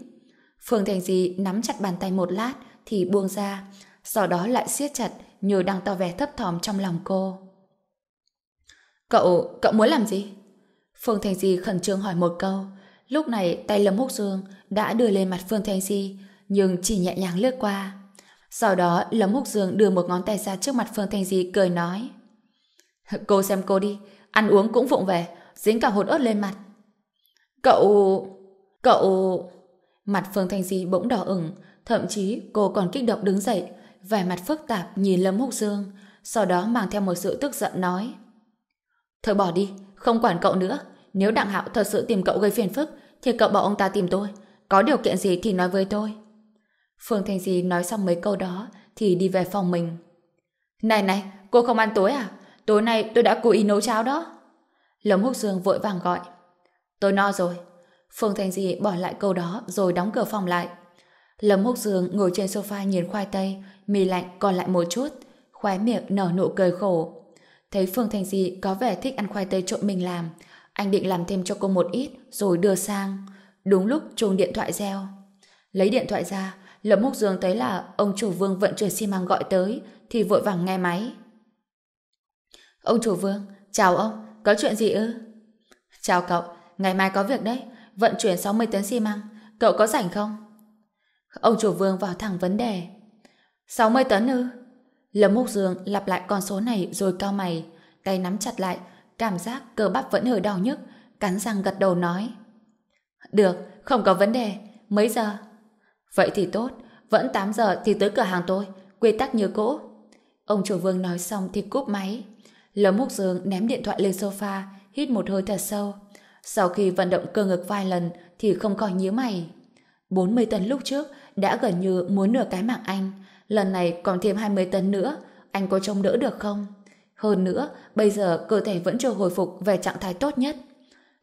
Phương Thành Di nắm chặt bàn tay một lát thì buông ra, sau đó lại siết chặt như đang tỏ vẻ thấp thỏm trong lòng cô. Cậu, cậu muốn làm gì? Phương Thành Di khẩn trương hỏi một câu. Lúc này tay Lâm Húc Dương đã đưa lên mặt Phương Thanh Di nhưng chỉ nhẹ nhàng lướt qua. Sau đó Lâm Húc Dương đưa một ngón tay ra trước mặt Phương Thanh Di cười nói Cô xem cô đi, ăn uống cũng vụng về, dính cả hột ớt lên mặt. Cậu... Cậu... Mặt Phương Thanh Di bỗng đỏ ửng, thậm chí cô còn kích động đứng dậy, vẻ mặt phức tạp nhìn Lâm Húc Dương, sau đó mang theo một sự tức giận nói. Thôi bỏ đi, không quản cậu nữa. Nếu Đặng Hạo thật sự tìm cậu gây phiền phức, thì cậu bỏ ông ta tìm tôi. Có điều kiện gì thì nói với tôi. Phương Thanh Di nói xong mấy câu đó thì đi về phòng mình. Này này, cô không ăn tối à? Tối nay tôi đã cố ý nấu cháo đó. Lâm Húc Dương vội vàng gọi. Tôi no rồi. Phương Thành Di bỏ lại câu đó rồi đóng cửa phòng lại. Lâm Húc Dương ngồi trên sofa nhìn khoai tây, mì lạnh còn lại một chút, khóe miệng nở nụ cười khổ. Thấy Phương Thành Di có vẻ thích ăn khoai tây trộn mình làm, anh định làm thêm cho cô một ít rồi đưa sang. Đúng lúc chuông điện thoại reo. Lấy điện thoại ra, Lâm Húc Dương thấy là ông chủ Vương vận chuyển xi măng gọi tới thì vội vàng nghe máy. Ông chủ Vương, chào ông, có chuyện gì ư? Chào cậu, ngày mai có việc đấy, vận chuyển 60 tấn xi măng, cậu có rảnh không? Ông chủ vương vào thẳng vấn đề. 60 tấn ư? Lâm Mục Dương lặp lại con số này rồi cao mày, tay nắm chặt lại, cảm giác cơ bắp vẫn hơi đau nhức, cắn răng gật đầu nói. Được, không có vấn đề, mấy giờ? Vậy thì tốt, vẫn 8 giờ thì tới cửa hàng tôi, quy tắc như cũ. Ông chủ vương nói xong thì cúp máy. Lâm Mục Dương ném điện thoại lên sofa, hít một hơi thật sâu. Sau khi vận động cơ ngực vài lần thì không còn nhíu mày. 40 tấn lúc trước đã gần như muốn nửa cái mạng anh. Lần này còn thêm 20 tấn nữa. Anh có trông đỡ được không? Hơn nữa, bây giờ cơ thể vẫn chưa hồi phục về trạng thái tốt nhất.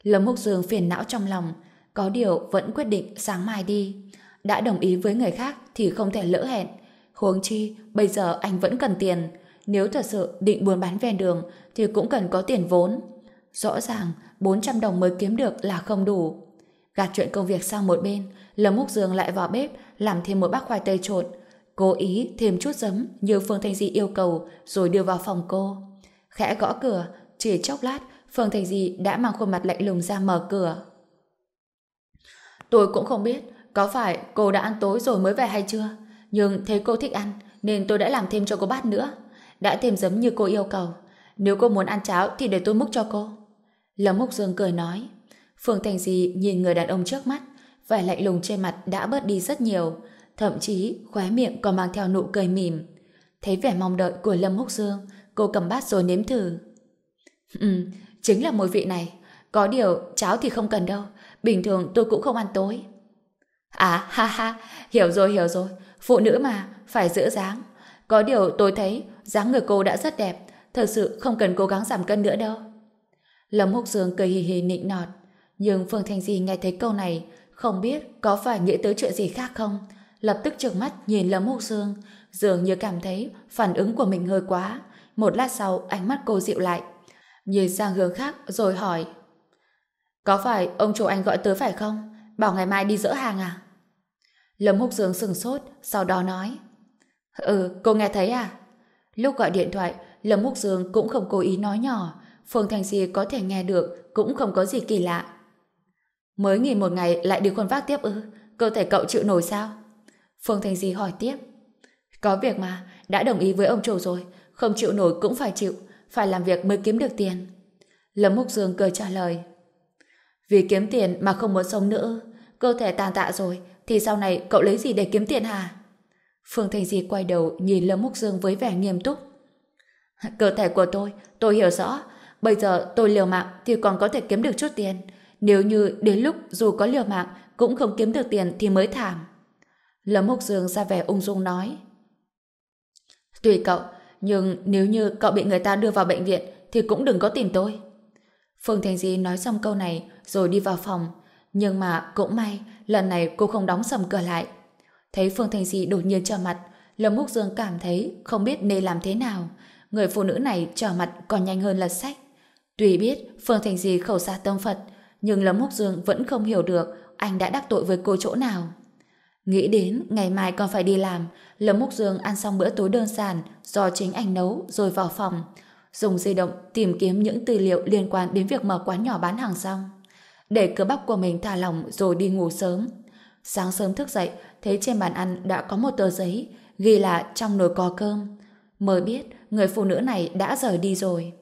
Lâm Húc Dương phiền não trong lòng. Có điều vẫn quyết định sáng mai đi. Đã đồng ý với người khác thì không thể lỡ hẹn. Huống chi, bây giờ anh vẫn cần tiền. Nếu thật sự định buôn bán ven đường thì cũng cần có tiền vốn. Rõ ràng, 400 đồng mới kiếm được là không đủ. Gạt chuyện công việc sang một bên, Lâm Húc Dương lại vào bếp làm thêm một bát khoai tây trộn, cố ý thêm chút giấm như Phương Thanh Di yêu cầu rồi đưa vào phòng cô. Khẽ gõ cửa, chỉ chốc lát, Phương Thanh Di đã mang khuôn mặt lạnh lùng ra mở cửa. Tôi cũng không biết có phải cô đã ăn tối rồi mới về hay chưa, nhưng thấy cô thích ăn nên tôi đã làm thêm cho cô bát nữa. Đã thêm giấm như cô yêu cầu. Nếu cô muốn ăn cháo thì để tôi múc cho cô. Lâm Húc Dương cười nói Phương Thành Di nhìn người đàn ông trước mắt vẻ lạnh lùng trên mặt đã bớt đi rất nhiều thậm chí khóe miệng còn mang theo nụ cười mỉm thấy vẻ mong đợi của Lâm Húc Dương cô cầm bát rồi nếm thử Ừ, chính là mùi vị này có điều cháo thì không cần đâu bình thường tôi cũng không ăn tối À ha ha, hiểu rồi hiểu rồi phụ nữ mà, phải giữ dáng có điều tôi thấy dáng người cô đã rất đẹp thật sự không cần cố gắng giảm cân nữa đâu Lâm Húc Dương cười hì hì nịnh nọt. Nhưng Phương Thanh Di nghe thấy câu này, không biết có phải nghĩ tới chuyện gì khác không? Lập tức trợn mắt nhìn Lâm Húc Dương, dường như cảm thấy phản ứng của mình hơi quá. Một lát sau, ánh mắt cô dịu lại. Nhìn sang hướng khác rồi hỏi. Có phải ông chủ anh gọi tới phải không? Bảo ngày mai đi dỡ hàng à? Lâm Húc Dương sừng sốt, sau đó nói. Ừ, cô nghe thấy à? Lúc gọi điện thoại, Lâm Húc Dương cũng không cố ý nói nhỏ, Phương Thành Di có thể nghe được cũng không có gì kỳ lạ. Mới nghỉ một ngày lại đi khuôn vác tiếp ư? Cơ thể cậu chịu nổi sao? Phương Thành Di hỏi tiếp. Có việc mà, đã đồng ý với ông chủ rồi. Không chịu nổi cũng phải chịu. Phải làm việc mới kiếm được tiền. Lâm Húc Dương cười trả lời. Vì kiếm tiền mà không muốn sống nữa. Cơ thể tàn tạ rồi, thì sau này cậu lấy gì để kiếm tiền hả? Phương Thành Di quay đầu nhìn Lâm Húc Dương với vẻ nghiêm túc. Cơ thể của tôi, tôi hiểu rõ, Bây giờ tôi liều mạng thì còn có thể kiếm được chút tiền. Nếu như đến lúc dù có liều mạng cũng không kiếm được tiền thì mới thảm. Lâm Húc Dương ra vẻ ung dung nói. Tùy cậu, nhưng nếu như cậu bị người ta đưa vào bệnh viện thì cũng đừng có tìm tôi. Phương Thành Di nói xong câu này rồi đi vào phòng. Nhưng mà cũng may, lần này cô không đóng sầm cửa lại. Thấy Phương Thành Di đột nhiên trở mặt, Lâm Húc Dương cảm thấy không biết nên làm thế nào. Người phụ nữ này trở mặt còn nhanh hơn lật sách. Tuy biết Phương Thành Di khẩu xa tâm Phật, nhưng Lâm Húc Dương vẫn không hiểu được anh đã đắc tội với cô chỗ nào. Nghĩ đến ngày mai còn phải đi làm, Lâm Húc Dương ăn xong bữa tối đơn giản do chính anh nấu rồi vào phòng, dùng di động tìm kiếm những tư liệu liên quan đến việc mở quán nhỏ bán hàng xong. Để cơ bắp của mình thả lỏng rồi đi ngủ sớm. Sáng sớm thức dậy, thấy trên bàn ăn đã có một tờ giấy, ghi là trong nồi có cơm. Mới biết người phụ nữ này đã rời đi rồi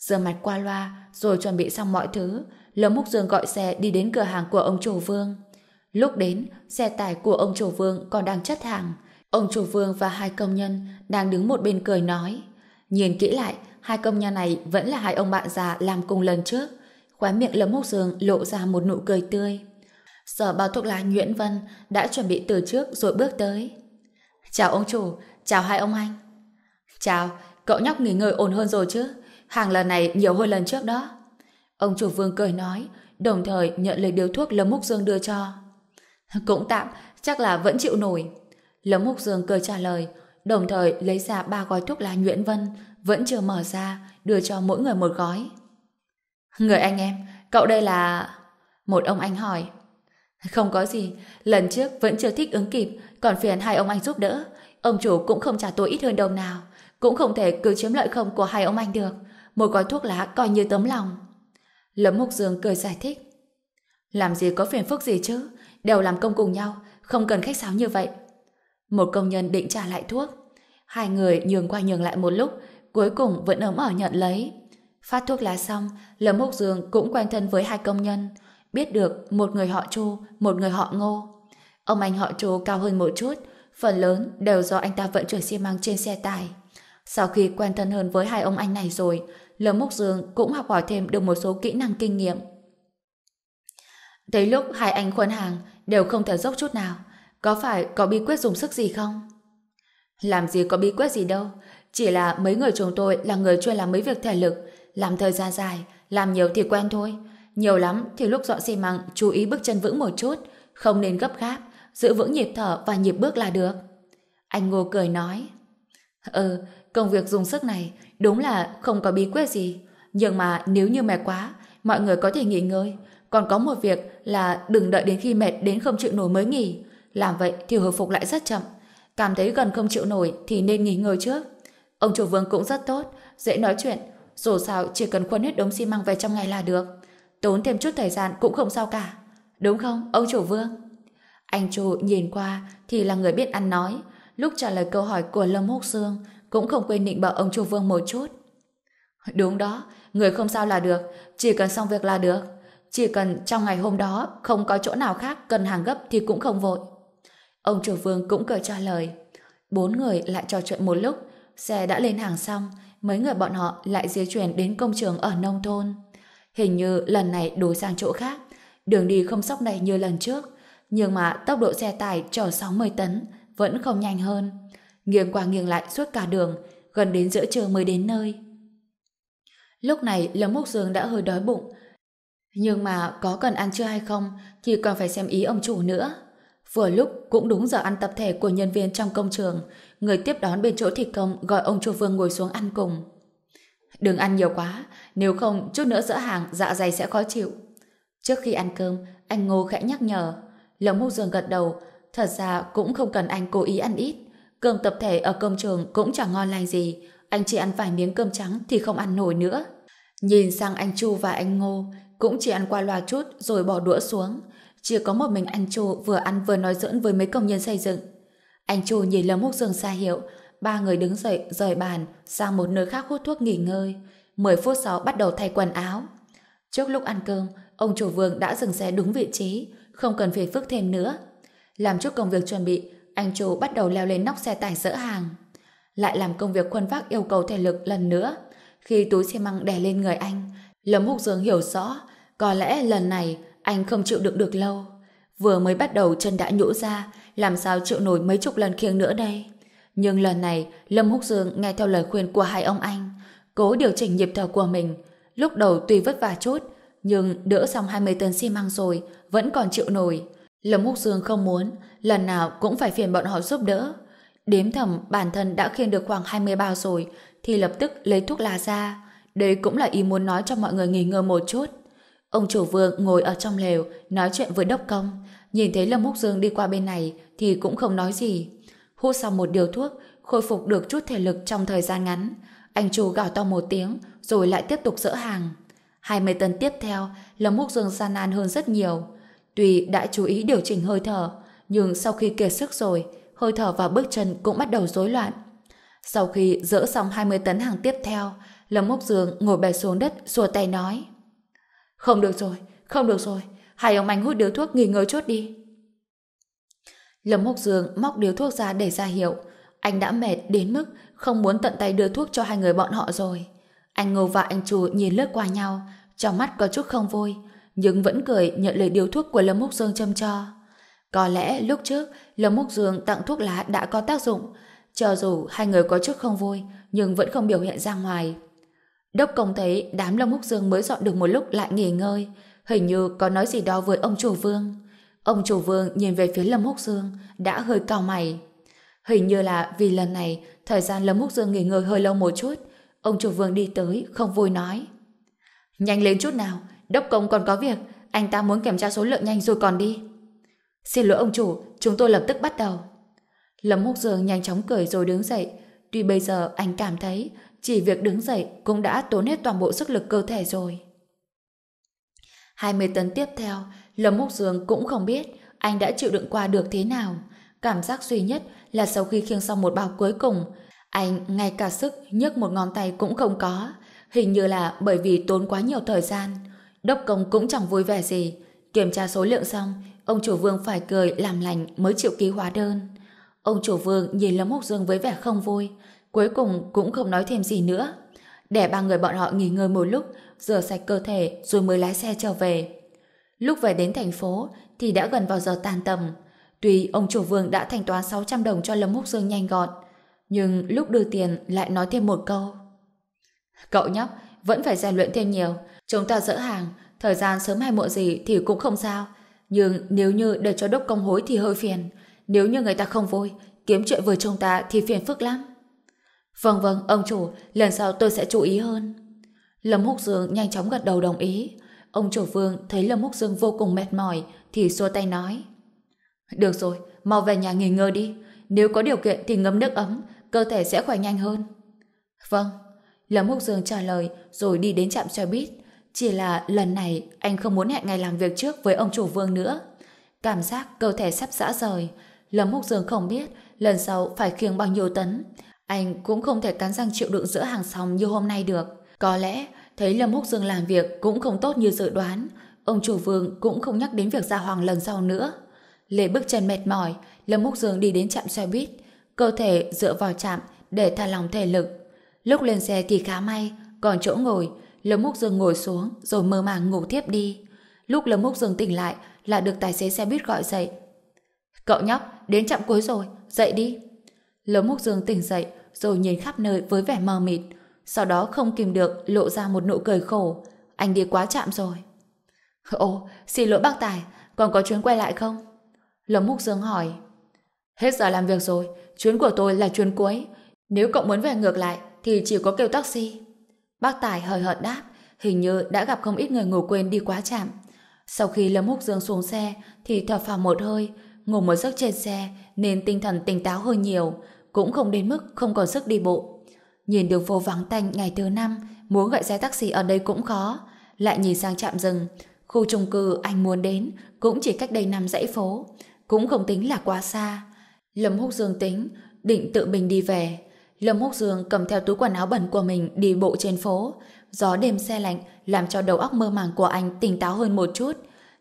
rửa mặt qua loa rồi chuẩn bị xong mọi thứ Lâm Húc Dương gọi xe đi đến cửa hàng của ông chủ Vương. Lúc đến, xe tải của ông chủ Vương còn đang chất hàng. Ông chủ Vương và hai công nhân đang đứng một bên cười nói. Nhìn kỹ lại, hai công nhân này vẫn là hai ông bạn già làm cùng lần trước. Khóe miệng Lâm Húc Dương lộ ra một nụ cười tươi. Sở bao thuốc lá Nguyễn Vân đã chuẩn bị từ trước rồi bước tới. Chào ông chủ, chào hai ông anh. Chào, cậu nhóc nghỉ ngơi ổn hơn rồi chứ? hàng lần này nhiều hơn lần trước đó. Ông chủ vương cười nói, đồng thời nhận lấy điếu thuốc Lâm Múc Dương đưa cho. Cũng tạm, chắc là vẫn chịu nổi. Lâm Múc Dương cười trả lời, đồng thời lấy ra ba gói thuốc lá nhuyễn vân, vẫn chưa mở ra, đưa cho mỗi người một gói. Người anh em, cậu đây là... Một ông anh hỏi. Không có gì, lần trước vẫn chưa thích ứng kịp, còn phiền hai ông anh giúp đỡ. Ông chủ cũng không trả tôi ít hơn đồng nào, cũng không thể cứ chiếm lợi không của hai ông anh được một gói thuốc lá coi như tấm lòng. lấm Mục Dương cười giải thích. Làm gì có phiền phức gì chứ, đều làm công cùng nhau, không cần khách sáo như vậy. Một công nhân định trả lại thuốc. Hai người nhường qua nhường lại một lúc, cuối cùng vẫn ấm ở nhận lấy. Phát thuốc lá xong, Lâm Mục Dương cũng quen thân với hai công nhân, biết được một người họ Chu, một người họ Ngô. Ông anh họ Chu cao hơn một chút, phần lớn đều do anh ta vận chuyển xi măng trên xe tải. Sau khi quen thân hơn với hai ông anh này rồi, Lâm Mốc Dương cũng học hỏi thêm được một số kỹ năng kinh nghiệm. Thấy lúc hai anh khuân hàng đều không thở dốc chút nào, có phải có bí quyết dùng sức gì không? Làm gì có bí quyết gì đâu, chỉ là mấy người chúng tôi là người chuyên làm mấy việc thể lực, làm thời gian dài, làm nhiều thì quen thôi. Nhiều lắm thì lúc dọn xi măng chú ý bước chân vững một chút, không nên gấp gáp, giữ vững nhịp thở và nhịp bước là được. Anh Ngô cười nói. Ừ, công việc dùng sức này Đúng là không có bí quyết gì, nhưng mà nếu như mệt quá, mọi người có thể nghỉ ngơi. Còn có một việc là đừng đợi đến khi mệt đến không chịu nổi mới nghỉ. Làm vậy thì hồi phục lại rất chậm. Cảm thấy gần không chịu nổi thì nên nghỉ ngơi trước. Ông chủ vương cũng rất tốt, dễ nói chuyện. Dù sao chỉ cần khuân hết đống xi măng về trong ngày là được. Tốn thêm chút thời gian cũng không sao cả. Đúng không, ông chủ vương? Anh chủ nhìn qua thì là người biết ăn nói. Lúc trả lời câu hỏi của Lâm Húc Sương, cũng không quên định bợ ông Chu Vương một chút. Đúng đó, người không sao là được, chỉ cần xong việc là được. Chỉ cần trong ngày hôm đó không có chỗ nào khác cần hàng gấp thì cũng không vội. Ông chủ vương cũng cười trả lời. Bốn người lại trò chuyện một lúc, xe đã lên hàng xong, mấy người bọn họ lại di chuyển đến công trường ở nông thôn. Hình như lần này đổi sang chỗ khác, đường đi không sóc này như lần trước, nhưng mà tốc độ xe tải chở 60 tấn vẫn không nhanh hơn nghiêng qua nghiêng lại suốt cả đường, gần đến giữa trưa mới đến nơi. Lúc này Lâm Mục Dương đã hơi đói bụng, nhưng mà có cần ăn trưa hay không thì còn phải xem ý ông chủ nữa. Vừa lúc cũng đúng giờ ăn tập thể của nhân viên trong công trường, người tiếp đón bên chỗ thi công gọi ông chủ Vương ngồi xuống ăn cùng. Đừng ăn nhiều quá, nếu không chút nữa dỡ hàng dạ dày sẽ khó chịu. Trước khi ăn cơm, anh Ngô khẽ nhắc nhở. Lâm Mục Dương gật đầu, thật ra cũng không cần anh cố ý ăn ít. Cơm tập thể ở công trường cũng chẳng ngon lành gì, anh chỉ ăn vài miếng cơm trắng thì không ăn nổi nữa. Nhìn sang anh Chu và anh Ngô, cũng chỉ ăn qua loa chút rồi bỏ đũa xuống. Chỉ có một mình anh Chu vừa ăn vừa nói giỡn với mấy công nhân xây dựng. Anh Chu nhìn lấm hút Dương xa hiệu, ba người đứng dậy rời bàn sang một nơi khác hút thuốc nghỉ ngơi. mười phút sau bắt đầu thay quần áo. Trước lúc ăn cơm, ông chủ vườn đã dừng xe đúng vị trí, không cần phiền phức thêm nữa. Làm chút công việc chuẩn bị, anh chủ bắt đầu leo lên nóc xe tải dỡ hàng. Lại làm công việc khuân vác yêu cầu thể lực lần nữa. Khi túi xi măng đè lên người anh, Lâm Húc Dương hiểu rõ, có lẽ lần này anh không chịu đựng được lâu. Vừa mới bắt đầu chân đã nhũ ra, làm sao chịu nổi mấy chục lần khiêng nữa đây. Nhưng lần này, Lâm Húc Dương nghe theo lời khuyên của hai ông anh, cố điều chỉnh nhịp thở của mình. Lúc đầu tuy vất vả chút, nhưng đỡ xong 20 tấn xi măng rồi, vẫn còn chịu nổi. Lâm Húc Dương không muốn, lần nào cũng phải phiền bọn họ giúp đỡ. Đếm thầm bản thân đã khiêng được khoảng 20 bao rồi, thì lập tức lấy thuốc lá ra. Đây cũng là ý muốn nói cho mọi người nghỉ ngơi một chút. Ông chủ vương ngồi ở trong lều, nói chuyện với đốc công. Nhìn thấy Lâm Húc Dương đi qua bên này thì cũng không nói gì. Hút xong một điều thuốc, khôi phục được chút thể lực trong thời gian ngắn. Anh chủ gào to một tiếng, rồi lại tiếp tục dỡ hàng. 20 tấn tiếp theo, Lâm Húc Dương gian nan hơn rất nhiều. Tuy đã chú ý điều chỉnh hơi thở, nhưng sau khi kiệt sức rồi, hơi thở và bước chân cũng bắt đầu rối loạn. Sau khi dỡ xong 20 tấn hàng tiếp theo, Lâm Mốc Dương ngồi bè xuống đất, xua tay nói. Không được rồi, không được rồi, hai ông anh hút điếu thuốc nghỉ ngơi chút đi. Lâm Mốc Dương móc điếu thuốc ra để ra hiệu. Anh đã mệt đến mức không muốn tận tay đưa thuốc cho hai người bọn họ rồi. Anh Ngô và anh Chu nhìn lướt qua nhau, trong mắt có chút không vui nhưng vẫn cười nhận lời điều thuốc của Lâm Múc Dương châm cho. Có lẽ lúc trước, Lâm Múc Dương tặng thuốc lá đã có tác dụng, cho dù hai người có chút không vui, nhưng vẫn không biểu hiện ra ngoài. Đốc công thấy đám Lâm Múc Dương mới dọn được một lúc lại nghỉ ngơi, hình như có nói gì đó với ông chủ vương. Ông chủ vương nhìn về phía Lâm Húc Dương, đã hơi cao mày. Hình như là vì lần này, thời gian Lâm Húc Dương nghỉ ngơi hơi lâu một chút, ông chủ vương đi tới, không vui nói. Nhanh lên chút nào, Đốc công còn có việc, anh ta muốn kiểm tra số lượng nhanh rồi còn đi. Xin lỗi ông chủ, chúng tôi lập tức bắt đầu. Lâm Húc Dương nhanh chóng cười rồi đứng dậy. Tuy bây giờ anh cảm thấy chỉ việc đứng dậy cũng đã tốn hết toàn bộ sức lực cơ thể rồi. 20 tấn tiếp theo, Lâm Húc Dương cũng không biết anh đã chịu đựng qua được thế nào. Cảm giác duy nhất là sau khi khiêng xong một bao cuối cùng, anh ngay cả sức nhấc một ngón tay cũng không có, hình như là bởi vì tốn quá nhiều thời gian. Đốc công cũng chẳng vui vẻ gì. Kiểm tra số lượng xong, ông chủ vương phải cười làm lành mới chịu ký hóa đơn. Ông chủ vương nhìn Lâm Húc Dương với vẻ không vui, cuối cùng cũng không nói thêm gì nữa. Để ba người bọn họ nghỉ ngơi một lúc, rửa sạch cơ thể rồi mới lái xe trở về. Lúc về đến thành phố thì đã gần vào giờ tan tầm. Tuy ông chủ vương đã thanh toán 600 đồng cho Lâm Húc Dương nhanh gọn, nhưng lúc đưa tiền lại nói thêm một câu. Cậu nhóc, vẫn phải rèn luyện thêm nhiều, Chúng ta dỡ hàng, thời gian sớm hay muộn gì thì cũng không sao. Nhưng nếu như để cho đốc công hối thì hơi phiền. Nếu như người ta không vui, kiếm chuyện với chúng ta thì phiền phức lắm. Vâng vâng, ông chủ, lần sau tôi sẽ chú ý hơn. Lâm Húc Dương nhanh chóng gật đầu đồng ý. Ông chủ vương thấy Lâm Húc Dương vô cùng mệt mỏi thì xua tay nói. Được rồi, mau về nhà nghỉ ngơi đi. Nếu có điều kiện thì ngâm nước ấm, cơ thể sẽ khỏe nhanh hơn. Vâng. Lâm Húc Dương trả lời rồi đi đến trạm xe buýt. Chỉ là lần này anh không muốn hẹn ngày làm việc trước với ông chủ vương nữa. Cảm giác cơ thể sắp dã rời. Lâm Húc Dương không biết lần sau phải khiêng bao nhiêu tấn. Anh cũng không thể cắn răng chịu đựng giữa hàng xong như hôm nay được. Có lẽ thấy Lâm Húc Dương làm việc cũng không tốt như dự đoán. Ông chủ vương cũng không nhắc đến việc ra hoàng lần sau nữa. Lê bước chân mệt mỏi, Lâm Húc Dương đi đến trạm xe buýt. Cơ thể dựa vào trạm để thả lòng thể lực. Lúc lên xe thì khá may, còn chỗ ngồi Lâm Múc Dương ngồi xuống rồi mơ màng ngủ thiếp đi. Lúc Lâm Múc Dương tỉnh lại là được tài xế xe buýt gọi dậy. Cậu nhóc, đến chậm cuối rồi, dậy đi. Lâm Múc Dương tỉnh dậy rồi nhìn khắp nơi với vẻ mờ mịt. Sau đó không kìm được lộ ra một nụ cười khổ. Anh đi quá chạm rồi. Ồ, xin lỗi bác Tài, còn có chuyến quay lại không? Lâm Múc Dương hỏi. Hết giờ làm việc rồi, chuyến của tôi là chuyến cuối. Nếu cậu muốn về ngược lại thì chỉ có kêu taxi. Bác Tài hời hợt đáp, hình như đã gặp không ít người ngủ quên đi quá chạm. Sau khi Lâm Húc Dương xuống xe thì thở phào một hơi, ngủ một giấc trên xe nên tinh thần tỉnh táo hơn nhiều, cũng không đến mức không còn sức đi bộ. Nhìn đường phố vắng tanh ngày thứ năm, muốn gọi xe taxi ở đây cũng khó. Lại nhìn sang trạm rừng, khu chung cư anh muốn đến cũng chỉ cách đây năm dãy phố, cũng không tính là quá xa. Lâm Húc Dương tính, định tự mình đi về, Lâm Húc Dương cầm theo túi quần áo bẩn của mình đi bộ trên phố. Gió đêm xe lạnh làm cho đầu óc mơ màng của anh tỉnh táo hơn một chút.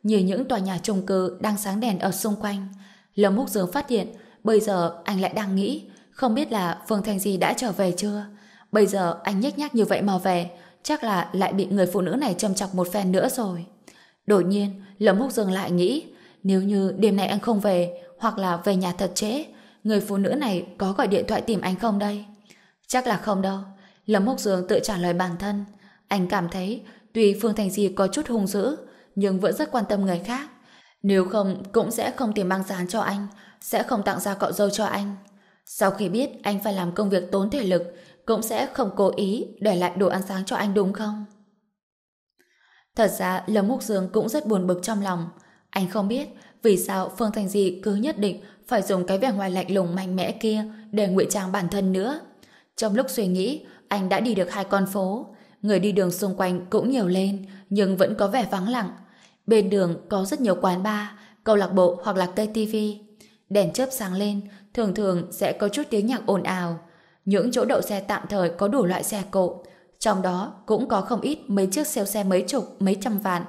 Như những tòa nhà chung cư đang sáng đèn ở xung quanh. Lâm Húc Dương phát hiện bây giờ anh lại đang nghĩ không biết là Phương Thanh Di đã trở về chưa. Bây giờ anh nhếch nhác như vậy mà về chắc là lại bị người phụ nữ này châm chọc một phen nữa rồi. Đột nhiên Lâm Húc Dương lại nghĩ nếu như đêm nay anh không về hoặc là về nhà thật trễ người phụ nữ này có gọi điện thoại tìm anh không đây? Chắc là không đâu. Lâm Húc Dương tự trả lời bản thân. Anh cảm thấy tuy Phương Thành Di có chút hung dữ nhưng vẫn rất quan tâm người khác. Nếu không cũng sẽ không tìm mang gián cho anh sẽ không tặng ra cọ dâu cho anh. Sau khi biết anh phải làm công việc tốn thể lực cũng sẽ không cố ý để lại đồ ăn sáng cho anh đúng không? Thật ra Lâm Húc Dương cũng rất buồn bực trong lòng. Anh không biết vì sao Phương Thành Di cứ nhất định phải dùng cái vẻ ngoài lạnh lùng mạnh mẽ kia để ngụy trang bản thân nữa. Trong lúc suy nghĩ, anh đã đi được hai con phố. Người đi đường xung quanh cũng nhiều lên, nhưng vẫn có vẻ vắng lặng. Bên đường có rất nhiều quán bar, câu lạc bộ hoặc là cây tivi. Đèn chớp sáng lên, thường thường sẽ có chút tiếng nhạc ồn ào. Những chỗ đậu xe tạm thời có đủ loại xe cộ, trong đó cũng có không ít mấy chiếc xeo xe mấy chục, mấy trăm vạn.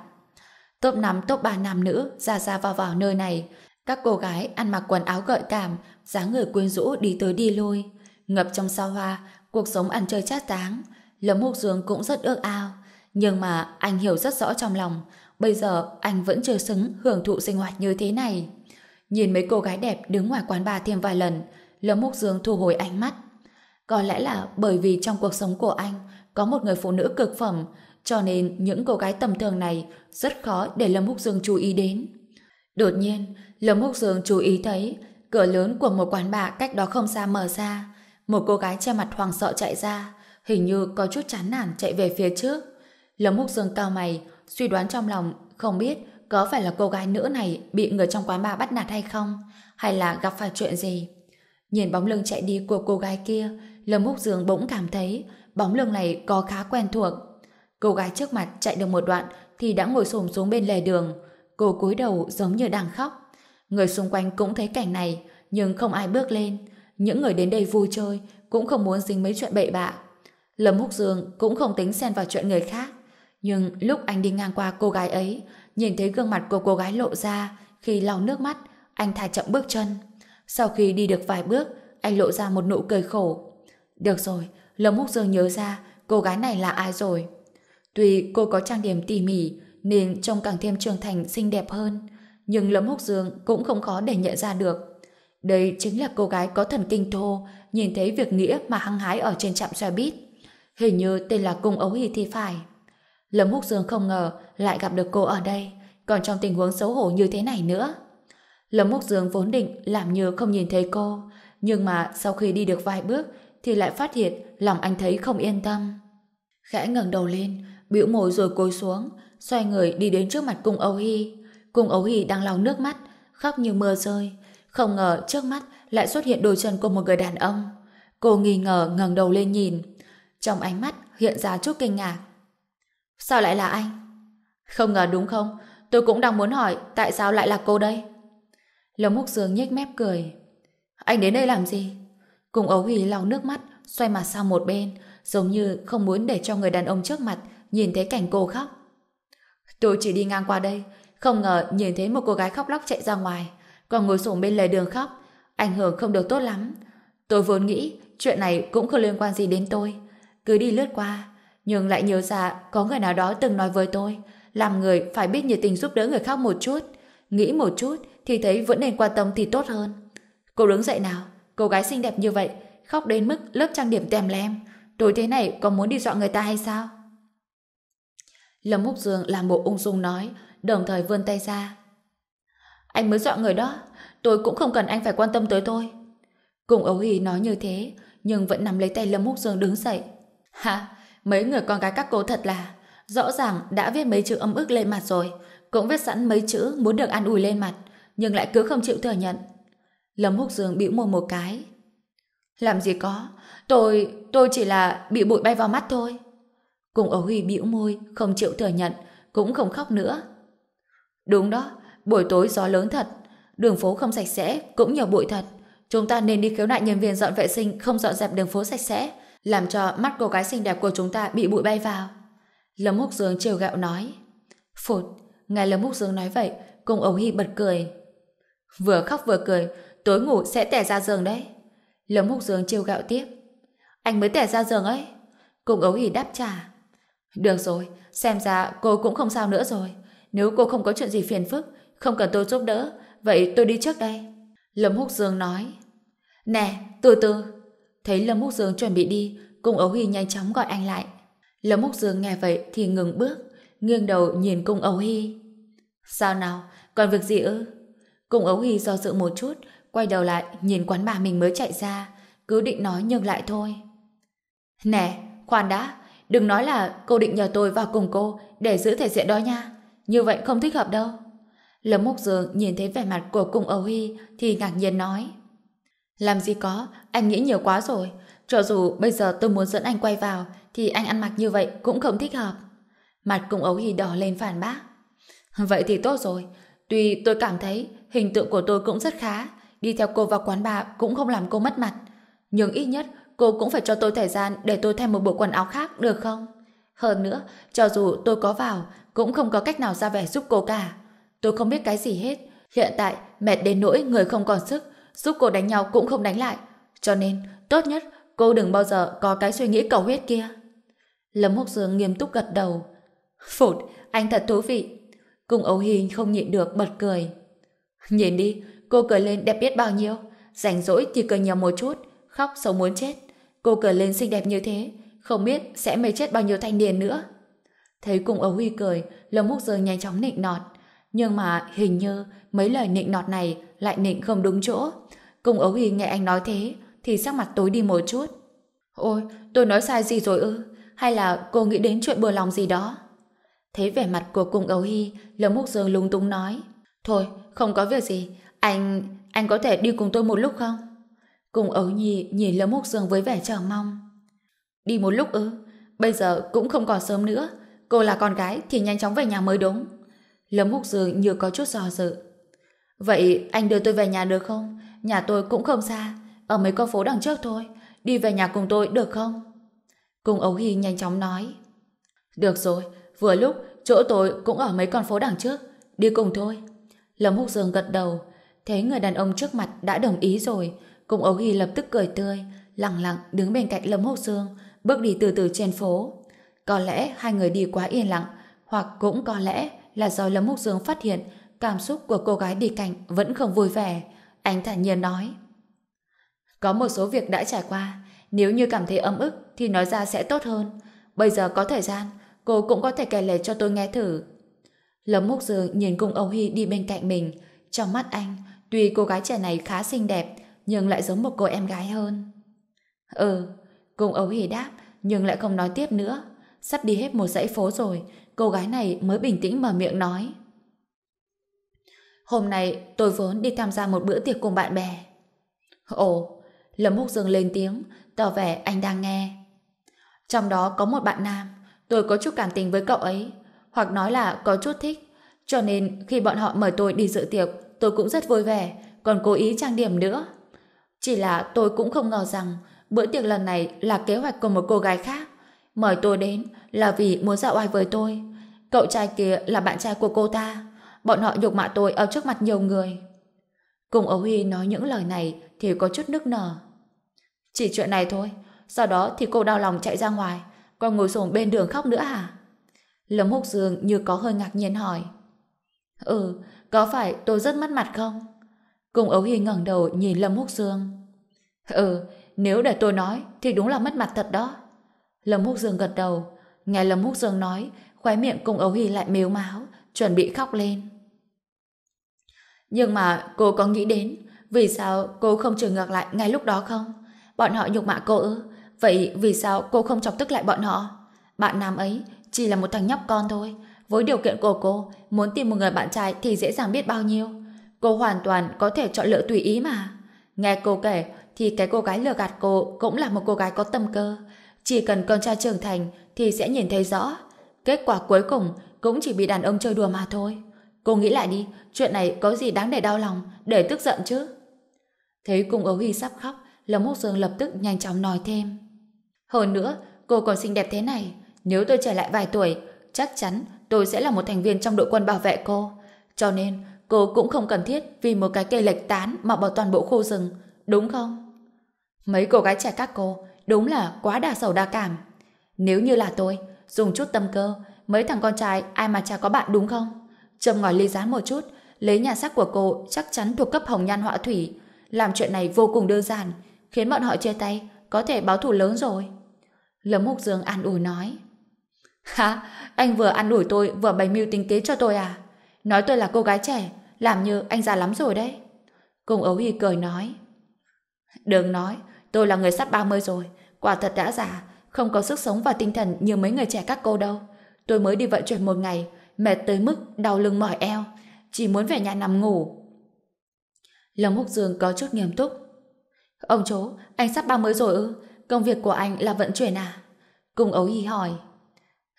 Top 5, top 3 nam nữ ra ra vào vào nơi này, các cô gái ăn mặc quần áo gợi cảm, dáng người quyến rũ đi tới đi lui. Ngập trong sao hoa, cuộc sống ăn chơi chát táng. Lâm Húc Dương cũng rất ước ao. Nhưng mà anh hiểu rất rõ trong lòng, bây giờ anh vẫn chưa xứng hưởng thụ sinh hoạt như thế này. Nhìn mấy cô gái đẹp đứng ngoài quán bar thêm vài lần, Lâm Húc Dương thu hồi ánh mắt. Có lẽ là bởi vì trong cuộc sống của anh có một người phụ nữ cực phẩm, cho nên những cô gái tầm thường này rất khó để Lâm Húc Dương chú ý đến. Đột nhiên, Lâm Húc Dương chú ý thấy cửa lớn của một quán bạc cách đó không xa mở ra. Một cô gái che mặt hoàng sợ chạy ra, hình như có chút chán nản chạy về phía trước. Lâm Húc Dương cao mày, suy đoán trong lòng, không biết có phải là cô gái nữ này bị người trong quán bar bắt nạt hay không, hay là gặp phải chuyện gì. Nhìn bóng lưng chạy đi của cô gái kia, Lâm Húc Dương bỗng cảm thấy bóng lưng này có khá quen thuộc. Cô gái trước mặt chạy được một đoạn thì đã ngồi xổm xuống bên lề đường, Cô cúi đầu giống như đang khóc. Người xung quanh cũng thấy cảnh này, nhưng không ai bước lên. Những người đến đây vui chơi cũng không muốn dính mấy chuyện bậy bạ. Lâm Húc Dương cũng không tính xen vào chuyện người khác. Nhưng lúc anh đi ngang qua cô gái ấy, nhìn thấy gương mặt của cô gái lộ ra, khi lau nước mắt, anh thả chậm bước chân. Sau khi đi được vài bước, anh lộ ra một nụ cười khổ. Được rồi, Lâm Húc Dương nhớ ra cô gái này là ai rồi. Tuy cô có trang điểm tỉ mỉ, nên trông càng thêm trưởng thành xinh đẹp hơn. Nhưng Lâm Húc Dương cũng không khó để nhận ra được. Đây chính là cô gái có thần kinh thô, nhìn thấy việc nghĩa mà hăng hái ở trên trạm xe buýt. Hình như tên là Cung Ấu Hy thì phải. Lâm Húc Dương không ngờ lại gặp được cô ở đây, còn trong tình huống xấu hổ như thế này nữa. Lâm Húc Dương vốn định làm như không nhìn thấy cô, nhưng mà sau khi đi được vài bước thì lại phát hiện lòng anh thấy không yên tâm. Khẽ ngẩng đầu lên, bĩu môi rồi cúi xuống, xoay người đi đến trước mặt cung Âu Hy. Cung Âu Hy đang lau nước mắt, khóc như mưa rơi. Không ngờ trước mắt lại xuất hiện đôi chân của một người đàn ông. Cô nghi ngờ ngẩng đầu lên nhìn. Trong ánh mắt hiện ra chút kinh ngạc. Sao lại là anh? Không ngờ đúng không? Tôi cũng đang muốn hỏi tại sao lại là cô đây? Lống Húc Dương nhếch mép cười. Anh đến đây làm gì? Cùng ấu hỉ lau nước mắt, xoay mặt sang một bên, giống như không muốn để cho người đàn ông trước mặt nhìn thấy cảnh cô khóc. Tôi chỉ đi ngang qua đây, không ngờ nhìn thấy một cô gái khóc lóc chạy ra ngoài, còn ngồi sổng bên lề đường khóc, ảnh hưởng không được tốt lắm. Tôi vốn nghĩ chuyện này cũng không liên quan gì đến tôi, cứ đi lướt qua, nhưng lại nhớ ra có người nào đó từng nói với tôi, làm người phải biết nhiệt tình giúp đỡ người khác một chút, nghĩ một chút thì thấy vẫn nên quan tâm thì tốt hơn. Cô đứng dậy nào, cô gái xinh đẹp như vậy, khóc đến mức lớp trang điểm tèm lem, tôi thế này có muốn đi dọa người ta hay sao? Lâm Húc Dương làm bộ ung dung nói, đồng thời vươn tay ra. Anh mới dọa người đó, tôi cũng không cần anh phải quan tâm tới tôi. Cùng Ấu Hì nói như thế, nhưng vẫn nắm lấy tay Lâm Húc Dương đứng dậy. Ha, mấy người con gái các cô thật là, rõ ràng đã viết mấy chữ âm ức lên mặt rồi, cũng viết sẵn mấy chữ muốn được ăn ủi lên mặt, nhưng lại cứ không chịu thừa nhận. Lâm Húc Dương bĩu môi một cái. Làm gì có, tôi, tôi chỉ là bị bụi bay vào mắt thôi. Cùng ở Huy bĩu môi, không chịu thừa nhận, cũng không khóc nữa. Đúng đó, buổi tối gió lớn thật, đường phố không sạch sẽ, cũng nhiều bụi thật. Chúng ta nên đi khiếu nại nhân viên dọn vệ sinh không dọn dẹp đường phố sạch sẽ, làm cho mắt cô gái xinh đẹp của chúng ta bị bụi bay vào. Lâm Húc Dương trêu gạo nói. Phụt, ngài Lâm Húc Dương nói vậy, cùng ấu huy bật cười. Vừa khóc vừa cười, tối ngủ sẽ tẻ ra giường đấy. Lâm Húc Dương trêu gạo tiếp. Anh mới tẻ ra giường ấy. Cùng ấu huy đáp trả. Được rồi, xem ra cô cũng không sao nữa rồi. Nếu cô không có chuyện gì phiền phức, không cần tôi giúp đỡ, vậy tôi đi trước đây. Lâm Húc Dương nói. Nè, từ từ. Thấy Lâm Húc Dương chuẩn bị đi, Cung Ấu Hy nhanh chóng gọi anh lại. Lâm Húc Dương nghe vậy thì ngừng bước, nghiêng đầu nhìn Cung Ấu Hy. Sao nào, còn việc gì ư? Cung Ấu Hy do dự một chút, quay đầu lại nhìn quán bà mình mới chạy ra, cứ định nói nhưng lại thôi. Nè, khoan đã, Đừng nói là cô định nhờ tôi vào cùng cô để giữ thể diện đó nha. Như vậy không thích hợp đâu. Lâm Múc Dương nhìn thấy vẻ mặt của cung Âu huy thì ngạc nhiên nói. Làm gì có, anh nghĩ nhiều quá rồi. Cho dù bây giờ tôi muốn dẫn anh quay vào thì anh ăn mặc như vậy cũng không thích hợp. Mặt cung Âu huy đỏ lên phản bác. Vậy thì tốt rồi. Tuy tôi cảm thấy hình tượng của tôi cũng rất khá. Đi theo cô vào quán bar cũng không làm cô mất mặt. Nhưng ít nhất cô cũng phải cho tôi thời gian để tôi thay một bộ quần áo khác được không? Hơn nữa, cho dù tôi có vào, cũng không có cách nào ra vẻ giúp cô cả. Tôi không biết cái gì hết. Hiện tại, mệt đến nỗi người không còn sức, giúp cô đánh nhau cũng không đánh lại. Cho nên, tốt nhất cô đừng bao giờ có cái suy nghĩ cầu huyết kia. Lâm Húc Dương nghiêm túc gật đầu. Phụt, anh thật thú vị. cùng ấu hình không nhịn được bật cười. Nhìn đi, cô cười lên đẹp biết bao nhiêu. Rảnh rỗi thì cười nhiều một chút, khóc xấu muốn chết. Cô cười lên xinh đẹp như thế, không biết sẽ mê chết bao nhiêu thanh niên nữa. Thấy cùng ấu huy cười, lông múc rơi nhanh chóng nịnh nọt. Nhưng mà hình như mấy lời nịnh nọt này lại nịnh không đúng chỗ. Cùng ấu huy nghe anh nói thế, thì sắc mặt tối đi một chút. Ôi, tôi nói sai gì rồi ư? Hay là cô nghĩ đến chuyện bừa lòng gì đó? Thấy vẻ mặt của cùng ấu Huy, lông múc dương lúng túng nói. Thôi, không có việc gì. Anh... anh có thể đi cùng tôi một lúc không? Cùng ấu nhi nhìn Lâm Húc Dương với vẻ chờ mong. Đi một lúc ư, bây giờ cũng không còn sớm nữa. Cô là con gái thì nhanh chóng về nhà mới đúng. Lâm Húc Dương như có chút do dự. Vậy anh đưa tôi về nhà được không? Nhà tôi cũng không xa, ở mấy con phố đằng trước thôi. Đi về nhà cùng tôi được không? Cùng ấu hy nhanh chóng nói. Được rồi, vừa lúc chỗ tôi cũng ở mấy con phố đằng trước. Đi cùng thôi. Lâm Húc Dương gật đầu. Thấy người đàn ông trước mặt đã đồng ý rồi, Cung ấu hy lập tức cười tươi, lặng lặng đứng bên cạnh Lâm Húc Dương, bước đi từ từ trên phố. Có lẽ hai người đi quá yên lặng, hoặc cũng có lẽ là do Lâm Húc Dương phát hiện cảm xúc của cô gái đi cạnh vẫn không vui vẻ. Anh thản nhiên nói. Có một số việc đã trải qua, nếu như cảm thấy ấm ức thì nói ra sẽ tốt hơn. Bây giờ có thời gian, cô cũng có thể kể lể cho tôi nghe thử. Lâm Húc Dương nhìn cung Âu Hy đi bên cạnh mình. Trong mắt anh, tuy cô gái trẻ này khá xinh đẹp, nhưng lại giống một cô em gái hơn. Ừ, cùng ấu hỉ đáp, nhưng lại không nói tiếp nữa. Sắp đi hết một dãy phố rồi, cô gái này mới bình tĩnh mở miệng nói. Hôm nay tôi vốn đi tham gia một bữa tiệc cùng bạn bè. Ồ, Lâm Húc Dương lên tiếng, tỏ vẻ anh đang nghe. Trong đó có một bạn nam, tôi có chút cảm tình với cậu ấy, hoặc nói là có chút thích, cho nên khi bọn họ mời tôi đi dự tiệc, tôi cũng rất vui vẻ, còn cố ý trang điểm nữa. Chỉ là tôi cũng không ngờ rằng bữa tiệc lần này là kế hoạch của một cô gái khác. Mời tôi đến là vì muốn dạo oai với tôi. Cậu trai kia là bạn trai của cô ta. Bọn họ nhục mạ tôi ở trước mặt nhiều người. Cùng Âu Huy nói những lời này thì có chút nức nở. Chỉ chuyện này thôi. Sau đó thì cô đau lòng chạy ra ngoài. Còn ngồi xuống bên đường khóc nữa hả? Lâm Húc Dương như có hơi ngạc nhiên hỏi. Ừ, có phải tôi rất mất mặt không? Cùng ấu hy ngẩng đầu nhìn Lâm Húc Dương. Ừ, nếu để tôi nói thì đúng là mất mặt thật đó. Lâm Húc Dương gật đầu. Nghe Lâm Húc Dương nói, khóe miệng cùng ấu hy lại mếu máo chuẩn bị khóc lên. Nhưng mà cô có nghĩ đến vì sao cô không trừ ngược lại ngay lúc đó không? Bọn họ nhục mạ cô ư? Vậy vì sao cô không chọc tức lại bọn họ? Bạn nam ấy chỉ là một thằng nhóc con thôi. Với điều kiện của cô, muốn tìm một người bạn trai thì dễ dàng biết bao nhiêu. Cô hoàn toàn có thể chọn lựa tùy ý mà. Nghe cô kể, thì cái cô gái lừa gạt cô cũng là một cô gái có tâm cơ. Chỉ cần con trai trưởng thành thì sẽ nhìn thấy rõ. Kết quả cuối cùng cũng chỉ bị đàn ông chơi đùa mà thôi. Cô nghĩ lại đi, chuyện này có gì đáng để đau lòng, để tức giận chứ. Thấy cung ấu Huy sắp khóc, Lâm Húc Dương lập tức nhanh chóng nói thêm. Hơn nữa, cô còn xinh đẹp thế này. Nếu tôi trở lại vài tuổi, chắc chắn tôi sẽ là một thành viên trong đội quân bảo vệ cô. Cho nên, Cô cũng không cần thiết vì một cái cây lệch tán mà bỏ toàn bộ khu rừng, đúng không? Mấy cô gái trẻ các cô đúng là quá đa sầu đa cảm. Nếu như là tôi, dùng chút tâm cơ, mấy thằng con trai ai mà chả có bạn đúng không? Trầm ngòi ly gián một chút, lấy nhà sắc của cô chắc chắn thuộc cấp hồng nhan họa thủy. Làm chuyện này vô cùng đơn giản, khiến bọn họ chia tay, có thể báo thù lớn rồi. Lâm Húc Dương an ủi nói. Hả? Anh vừa ăn ủi tôi vừa bày mưu tính kế cho tôi à? Nói tôi là cô gái trẻ, làm như anh già lắm rồi đấy. Cung ấu hy cười nói. Đừng nói, tôi là người sắp 30 rồi, quả thật đã già, không có sức sống và tinh thần như mấy người trẻ các cô đâu. Tôi mới đi vận chuyển một ngày, mệt tới mức đau lưng mỏi eo, chỉ muốn về nhà nằm ngủ. Lâm Húc Dương có chút nghiêm túc. Ông chú, anh sắp 30 rồi ư? Công việc của anh là vận chuyển à? Cung ấu hy hỏi.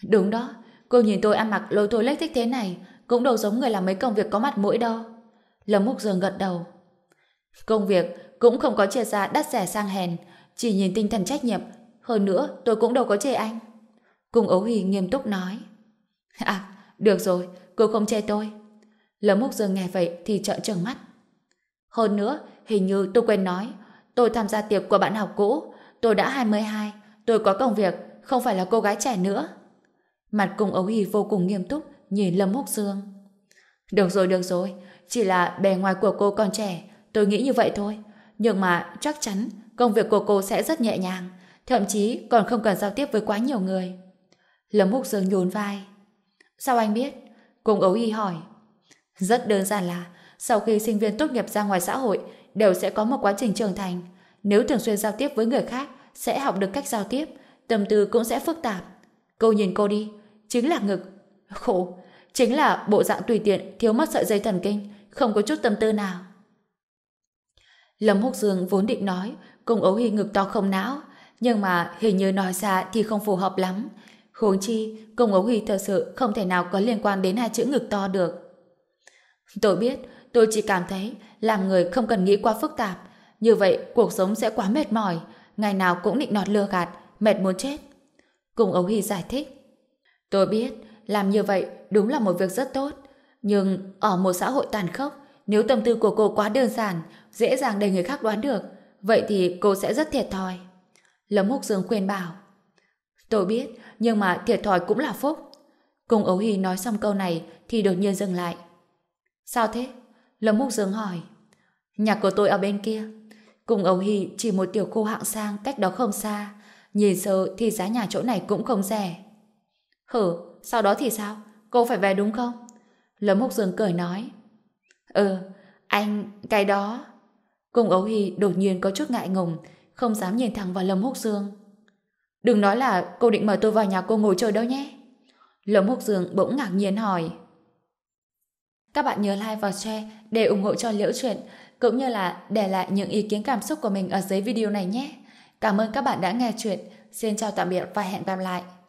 Đúng đó, cô nhìn tôi ăn mặc lôi thôi lếch thích thế này, cũng đâu giống người làm mấy công việc có mặt mũi đâu. Lâm Múc Dương gật đầu. Công việc cũng không có chia ra đắt rẻ sang hèn, chỉ nhìn tinh thần trách nhiệm. Hơn nữa, tôi cũng đâu có chê anh. Cùng ấu hì nghiêm túc nói. À, được rồi, cô không chê tôi. Lâm Múc Dương nghe vậy thì trợn trừng mắt. Hơn nữa, hình như tôi quên nói, tôi tham gia tiệc của bạn học cũ, tôi đã 22, tôi có công việc, không phải là cô gái trẻ nữa. Mặt cùng ấu hì vô cùng nghiêm túc, nhìn Lâm Húc Dương. Được rồi, được rồi, chỉ là bề ngoài của cô còn trẻ, tôi nghĩ như vậy thôi. Nhưng mà chắc chắn công việc của cô sẽ rất nhẹ nhàng, thậm chí còn không cần giao tiếp với quá nhiều người. Lâm Húc Dương nhún vai. Sao anh biết? Cùng ấu y hỏi. Rất đơn giản là sau khi sinh viên tốt nghiệp ra ngoài xã hội đều sẽ có một quá trình trưởng thành. Nếu thường xuyên giao tiếp với người khác sẽ học được cách giao tiếp, tâm tư cũng sẽ phức tạp. Cô nhìn cô đi, chính là ngực Khổ, chính là bộ dạng tùy tiện, thiếu mất sợi dây thần kinh, không có chút tâm tư nào. Lâm Húc Dương vốn định nói, cùng ấu hy ngực to không não, nhưng mà hình như nói ra thì không phù hợp lắm. Huống chi, cùng ấu hy thật sự không thể nào có liên quan đến hai chữ ngực to được. Tôi biết, tôi chỉ cảm thấy làm người không cần nghĩ quá phức tạp. Như vậy, cuộc sống sẽ quá mệt mỏi, ngày nào cũng định nọt lừa gạt, mệt muốn chết. Cùng ấu hy giải thích. Tôi biết, làm như vậy đúng là một việc rất tốt. Nhưng ở một xã hội tàn khốc, nếu tâm tư của cô quá đơn giản, dễ dàng để người khác đoán được, vậy thì cô sẽ rất thiệt thòi. Lâm Húc Dương khuyên bảo. Tôi biết, nhưng mà thiệt thòi cũng là phúc. Cùng Ấu Hy nói xong câu này thì đột nhiên dừng lại. Sao thế? Lâm Húc Dương hỏi. Nhà của tôi ở bên kia. Cùng Ấu Hy chỉ một tiểu khu hạng sang cách đó không xa. Nhìn sơ thì giá nhà chỗ này cũng không rẻ. Hử, sau đó thì sao? Cô phải về đúng không? Lâm Húc Dương cười nói. Ừ, anh, cái đó... cùng ấu hy đột nhiên có chút ngại ngùng, không dám nhìn thẳng vào Lâm Húc Dương. Đừng nói là cô định mời tôi vào nhà cô ngồi chơi đâu nhé. Lâm Húc Dương bỗng ngạc nhiên hỏi. Các bạn nhớ like và share để ủng hộ cho Liễu Chuyện, cũng như là để lại những ý kiến cảm xúc của mình ở dưới video này nhé. Cảm ơn các bạn đã nghe chuyện. Xin chào tạm biệt và hẹn gặp lại.